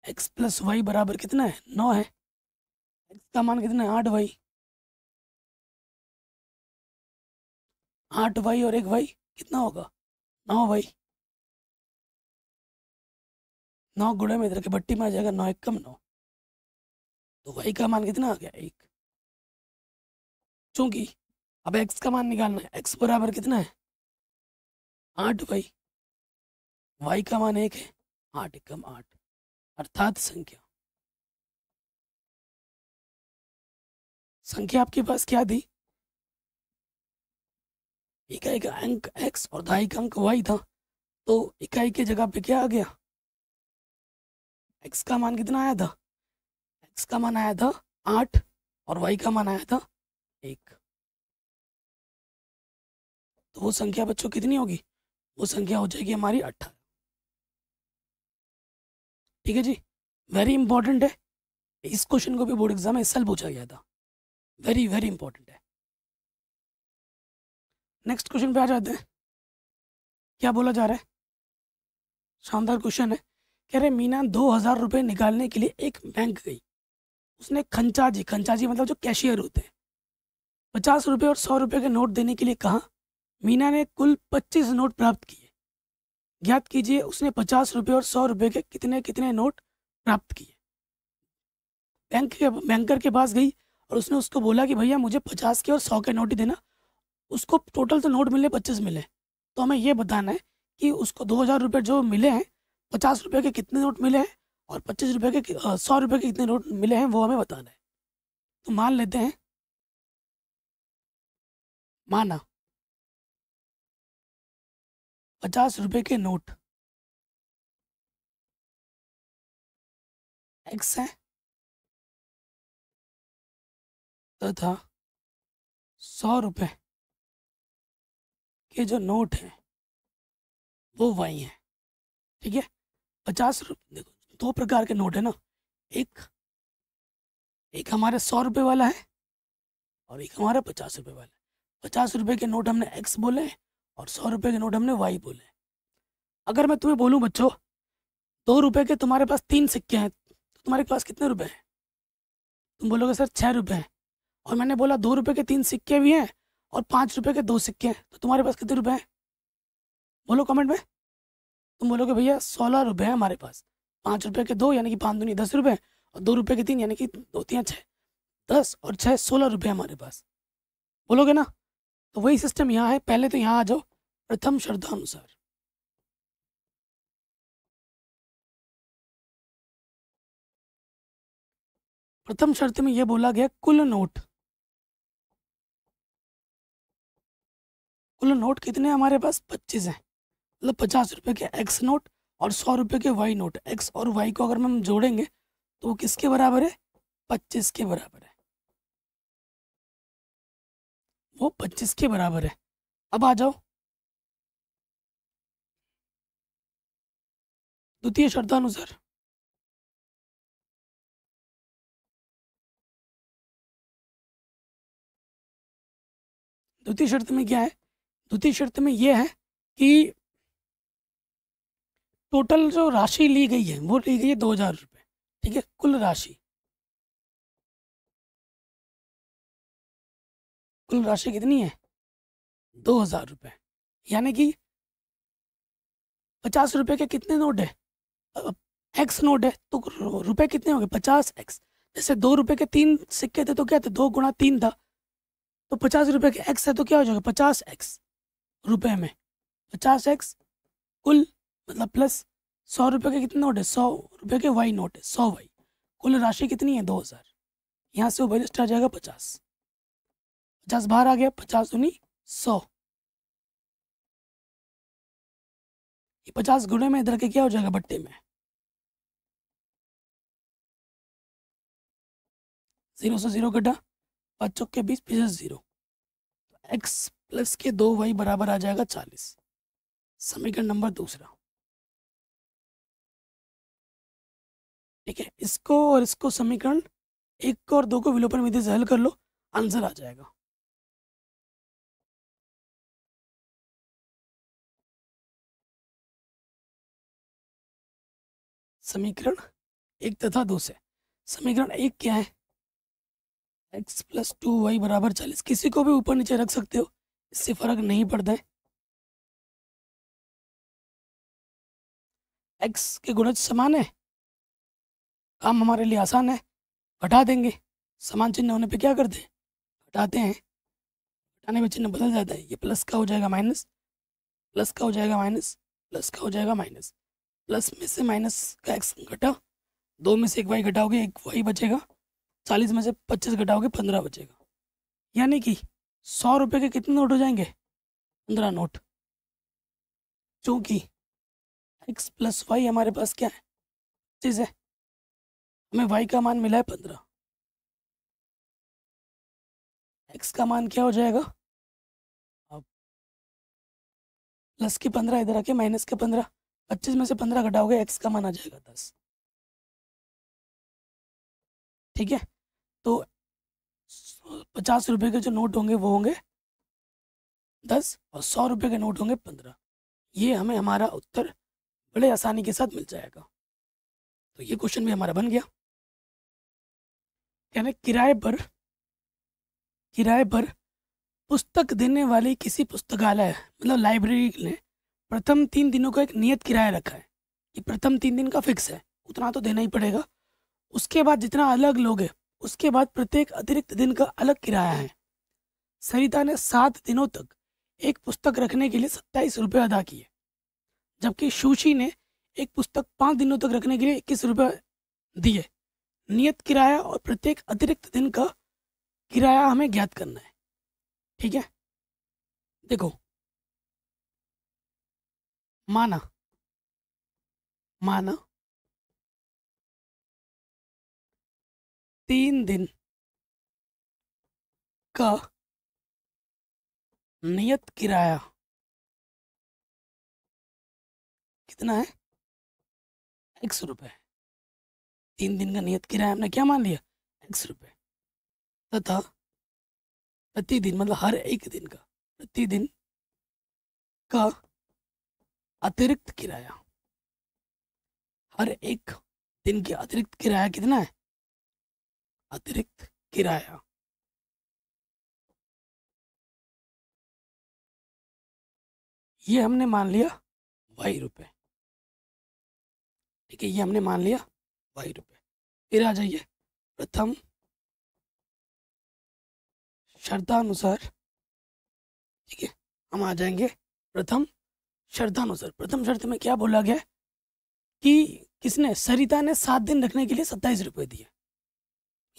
एक्स प्लस वाई बराबर कितना है नौ है एक्स का मान कितना है आठ वाई आठ वाई और एक भाई कितना होगा नौ वाई नौ गुड़े में इधर के भट्टी में आ जाएगा नौ एक कम नौ तो वाई का मान कितना आ गया एक चूंकि अब एक्स का मान निकालना है एक्स बराबर कितना है आठ वाई वाई का मान एक है आठ एकम आठ अर्थात संख्या संख्या आपके पास क्या थी इकाई का अंक एक्स और दहाई का अंक वाई था तो इकाई के जगह पे क्या आ गया एक्स का मान कितना आया था एक्स का मान आया था आठ और वाई का मान आया था एक तो वो संख्या बच्चों कितनी होगी वो संख्या हो जाएगी हमारी अट्ठारह ठीक है जी वेरी इंपॉर्टेंट है इस क्वेश्चन को भी बोर्ड एग्जाम में इस साल पूछा गया था वेरी वेरी इंपॉर्टेंट है नेक्स्ट क्वेश्चन पे आ जाते हैं क्या बोला जा रहा है शानदार क्वेश्चन है कह रहे मीना दो हज़ार रुपये निकालने के लिए एक बैंक गई उसने खंचा जी खंचा जी मतलब जो कैशियर होते हैं पचास रुपये और सौ रुपये के नोट देने के लिए कहा मीना ने कुल पच्चीस नोट प्राप्त किए ज्ञात कीजिए उसने पचास रुपये और सौ रुपये के कितने कितने नोट प्राप्त किए बैंक के बैंकर के पास गई और उसने उसको बोला कि भैया मुझे पचास के और सौ के नोट ही देना उसको टोटल तो नोट मिले पच्चीस मिले तो हमें ये बताना है कि उसको दो हज़ार रुपये जो मिले हैं पचास रुपये के कितने नोट मिले हैं और पच्चीस रुपये के सौ रुपये के कितने नोट मिले हैं वो हमें बताना है तो मान लेते हैं माना पचास रुपये के नोट एक्स है तथा सौ रुपये के जो नोट हैं वो वही हैं ठीक है पचास रुपये देखो दो प्रकार के नोट है ना एक एक हमारे सौ रुपये वाला है और एक हमारा पचास रुपये वाला है पचास रुपये के नोट हमने एक्स बोले और सौ रुपये के नोट हमने वाई बोले अगर मैं तुम्हें बोलूं बच्चों दो रुपये के तुम्हारे पास तीन सिक्के हैं तो तुम्हारे पास कितने रुपये हैं तुम बोलोगे सर छः रुपये हैं और मैंने बोला दो रुपये के तीन सिक्के भी हैं और पाँच रुपये के दो सिक्के हैं तो तुम्हारे पास कितने रुपये हैं बोलो कमेंट में तुम बोलोगे भैया सोलह रुपये हैं हमारे पास पाँच रुपये के दो यानी कि पाँच दूनी दस रुपये और दो रुपये के तीन यानी कि दो तीन छः दस और छः सोलह रुपये हमारे पास बोलोगे ना तो वही सिस्टम यहाँ है पहले तो यहाँ आ जाओ प्रथम शर्तानुसार प्रथम शर्त में यह बोला गया कुल नोट कुल नोट कितने हमारे पास पच्चीस हैं मतलब पचास रुपये के एक्स नोट और सौ रुपये के वाई नोट एक्स और वाई को अगर हम जोड़ेंगे तो वो किसके बराबर है पच्चीस के बराबर है वो पच्चीस के बराबर है अब आ जाओ द्वितीय शर्तानुसार द्वितीय शर्त में क्या है द्वितीय शर्त में यह है कि टोटल जो राशि ली गई है वो ली गई है दो हजार रुपये ठीक है कुल राशि कुल राशि कितनी है दो हजार रुपये यानी कि पचास रुपये के कितने नोट है एक्स नोट है तो रुपए कितने हो गए पचास एक्स जैसे दो रुपए के तीन सिक्के थे तो क्या थे दो गुणा तीन था तो पचास रुपये के एक्स है तो क्या हो जाएगा पचास एक्स रुपए में पचास एक्स कुल मतलब प्लस सौ रुपये के कितने नोट है सौ रुपये के वाई नोट है सौ वाई कुल राशि कितनी है दो हज़ार यहाँ से वो बैलेंस्ड आ जाएगा पचास पचास बाहर आ गया पचास उन्नी सौ ये पचास गुड़े में इधर के क्या हो जाएगा बट्टे में जीरो से जीरो कटा पाँच चौके बीस पीछे जीरो एक्स तो प्लस के दो वाई बराबर आ जाएगा चालीस समीकरण नंबर दूसरा ठीक है इसको और इसको समीकरण एक को और दो को विलोपन विधि से हल कर लो आंसर आ जाएगा समीकरण एक तथा दो से समीकरण एक क्या है एक्स प्लस टू वाई बराबर चालीस किसी को भी ऊपर नीचे रख सकते हो इससे फ़र्क नहीं पड़ता है एक्स के गुणज समान है काम हमारे लिए आसान है घटा देंगे समान चिन्ह होने पे क्या करते हैं घटाते हैं घटाने में चिन्ह बदल जाता है ये प्लस का हो जाएगा माइनस प्लस का हो जाएगा माइनस प्लस का हो जाएगा माइनस प्लस में से माइनस का एक्स घटा दो में से एक वाई घटाओगे एक वाई बचेगा चालीस में से पच्चीस घटाओगे पंद्रह बचेगा यानी कि सौ रुपये के कितने नोट हो जाएंगे पंद्रह नोट चूंकि x एक्स प्लस वाई हमारे पास क्या है चीज़ है हमें वाई का मान मिला है पंद्रह एक्स का मान क्या हो जाएगा अब प्लस के पंद्रह इधर आके माइनस के पंद्रह पच्चीस में से पंद्रह घटाओगे एक्स का मान आ जाएगा दस ठीक है तो पचास रुपये के जो नोट होंगे वो होंगे दस और सौ रुपये के नोट होंगे पंद्रह ये हमें हमारा उत्तर बड़े आसानी के साथ मिल जाएगा तो ये क्वेश्चन भी हमारा बन गया यानी किराए पर किराए पर पुस्तक देने वाली किसी पुस्तकालय मतलब लाइब्रेरी ने प्रथम तीन दिनों का एक नियत किराया रखा है कि प्रथम तीन दिन का फिक्स है उतना तो देना ही पड़ेगा उसके बाद जितना अलग लोग है उसके बाद प्रत्येक अतिरिक्त दिन का अलग किराया है सरिता ने सात दिनों तक एक पुस्तक रखने के लिए सत्ताईस रुपये अदा किए जबकि शूशी ने एक पुस्तक पाँच दिनों तक रखने के लिए इक्कीस रुपये दिए नियत किराया और प्रत्येक अतिरिक्त दिन का किराया हमें ज्ञात करना है ठीक है देखो माना माना तीन दिन का नियत किराया कितना है एक सौ रुपये तीन दिन का नियत किराया हमने क्या मान लिया एक सौ रुपये तथा प्रतिदिन मतलब हर एक दिन का प्रतिदिन का अतिरिक्त किराया हर एक दिन के अतिरिक्त किराया कितना है अतिरिक्त किराया ये हमने मान लिया वाई रुपए ठीक है ये हमने मान लिया वाई रुपए फिर आ जाइए प्रथम शर्तानुसार ठीक है हम आ जाएंगे प्रथम शर्तानुसार प्रथम शर्त में क्या बोला गया कि किसने सरिता ने सात दिन रखने के लिए सत्ताईस रुपए दिए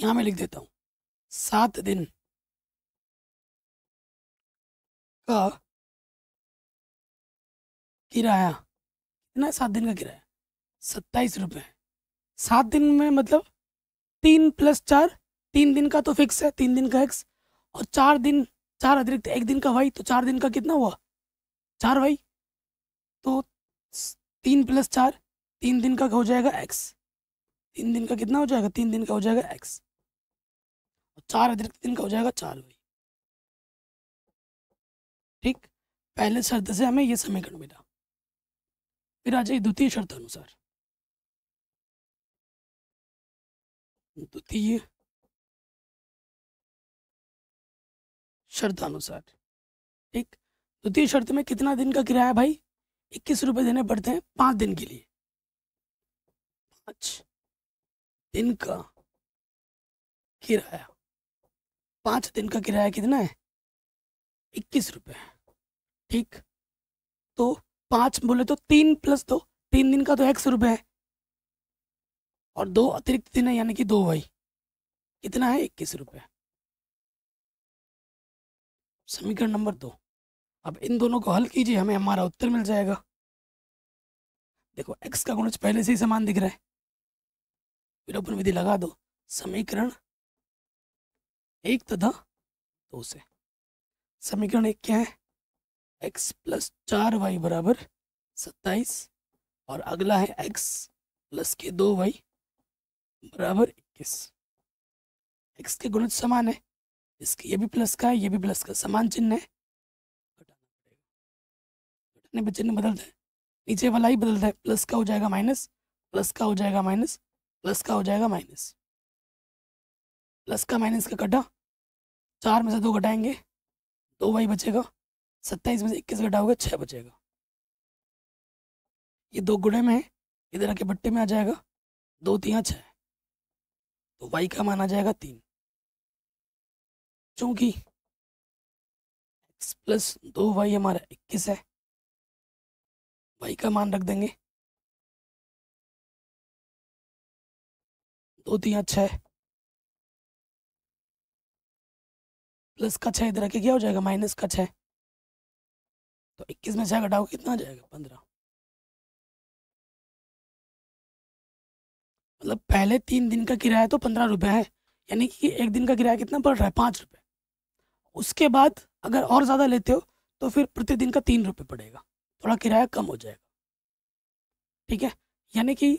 यहां मैं लिख देता हूं सात दिन का किराया कितना सात दिन का किराया सत्ताईस रुपये सात दिन में मतलब तीन प्लस चार तीन दिन का तो फिक्स है तीन दिन का एक्स और चार दिन चार अतिरिक्त एक दिन का वाई तो चार दिन का कितना हुआ चार वाई तो तीन प्लस चार तीन दिन का हो जाएगा एक्स तीन दिन का कितना हो जाएगा तीन दिन का हो जाएगा एक्स और चार अतिरिक्त दिन का हो जाएगा चार वाई ठीक पहले शर्त से हमें ये समीकरण मिला फिर आ जाए द्वितीय शर्त अनुसार द्वितीय शर्त अनुसार ठीक द्वितीय शर्त में कितना दिन का किराया भाई इक्कीस रुपए देने पड़ते हैं पांच दिन के लिए पांच दिन का किराया पाँच दिन का किराया कितना है इक्कीस रुपये ठीक तो पाँच बोले तो तीन प्लस दो तीन दिन का तो एक सौ रुपये है और दो अतिरिक्त दिन है यानी कि दो भाई कितना है इक्कीस रुपये समीकरण नंबर दो अब इन दोनों को हल कीजिए हमें हमारा उत्तर मिल जाएगा देखो एक्स का गुणज पहले से ही समान दिख रहा है विलोपन विधि लगा दो समीकरण एक तथा दो से समीकरण एक क्या है एक्स प्लस चार वाई बराबर सत्ताईस और अगला है एक्स प्लस के दो वाई बराबर इक्कीस एक्स के गुणज समान है इसके ये भी प्लस का है ये भी प्लस का समान चिन्ह है घटाने पर चिन्ह बदलते है नीचे वाला ही बदलता है प्लस का हो जाएगा माइनस प्लस का हो जाएगा माइनस प्लस का हो जाएगा माइनस प्लस का माइनस का कटा चार में से दो घटाएंगे दो तो वाई बचेगा सत्ताईस में से इक्कीस घटाओगे छः बचेगा ये दो गुड़े में इधर आके बट्टे में आ जाएगा दो तिया छः तो वाई का मान आ जाएगा तीन चूंकि एक्स प्लस दो वाई हमारा इक्कीस है वाई का मान रख देंगे दो तिया छः प्लस का छः इधर आके क्या हो जाएगा माइनस का छः तो इक्कीस में छः घटाओ कितना आ जाएगा पंद्रह मतलब पहले तीन दिन का किराया तो पंद्रह रुपये है यानी कि एक दिन का किराया कितना पड़ रहा है पाँच रुपये उसके बाद अगर और ज़्यादा लेते हो तो फिर प्रतिदिन का तीन रुपये पड़ेगा थोड़ा किराया कम हो जाएगा ठीक है यानी कि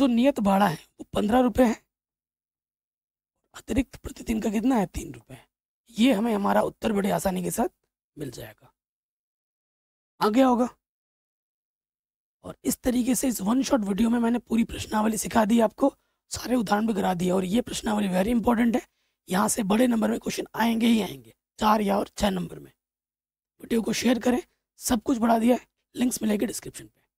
जो नियत भाड़ा है वो पंद्रह रुपये है अतिरिक्त प्रतिदिन का कितना है तीन रुपये ये हमें हमारा उत्तर बड़ी आसानी के साथ मिल जाएगा आ गया होगा और इस तरीके से इस वन शॉट वीडियो में मैंने पूरी प्रश्नावली सिखा दी आपको सारे उदाहरण भी करा दिए और ये प्रश्नावली वेरी इंपॉर्टेंट है यहाँ से बड़े नंबर में क्वेश्चन आएंगे ही आएंगे चार या और छः नंबर में वीडियो को शेयर करें सब कुछ बढ़ा दिया है लिंक्स मिलेगी डिस्क्रिप्शन पे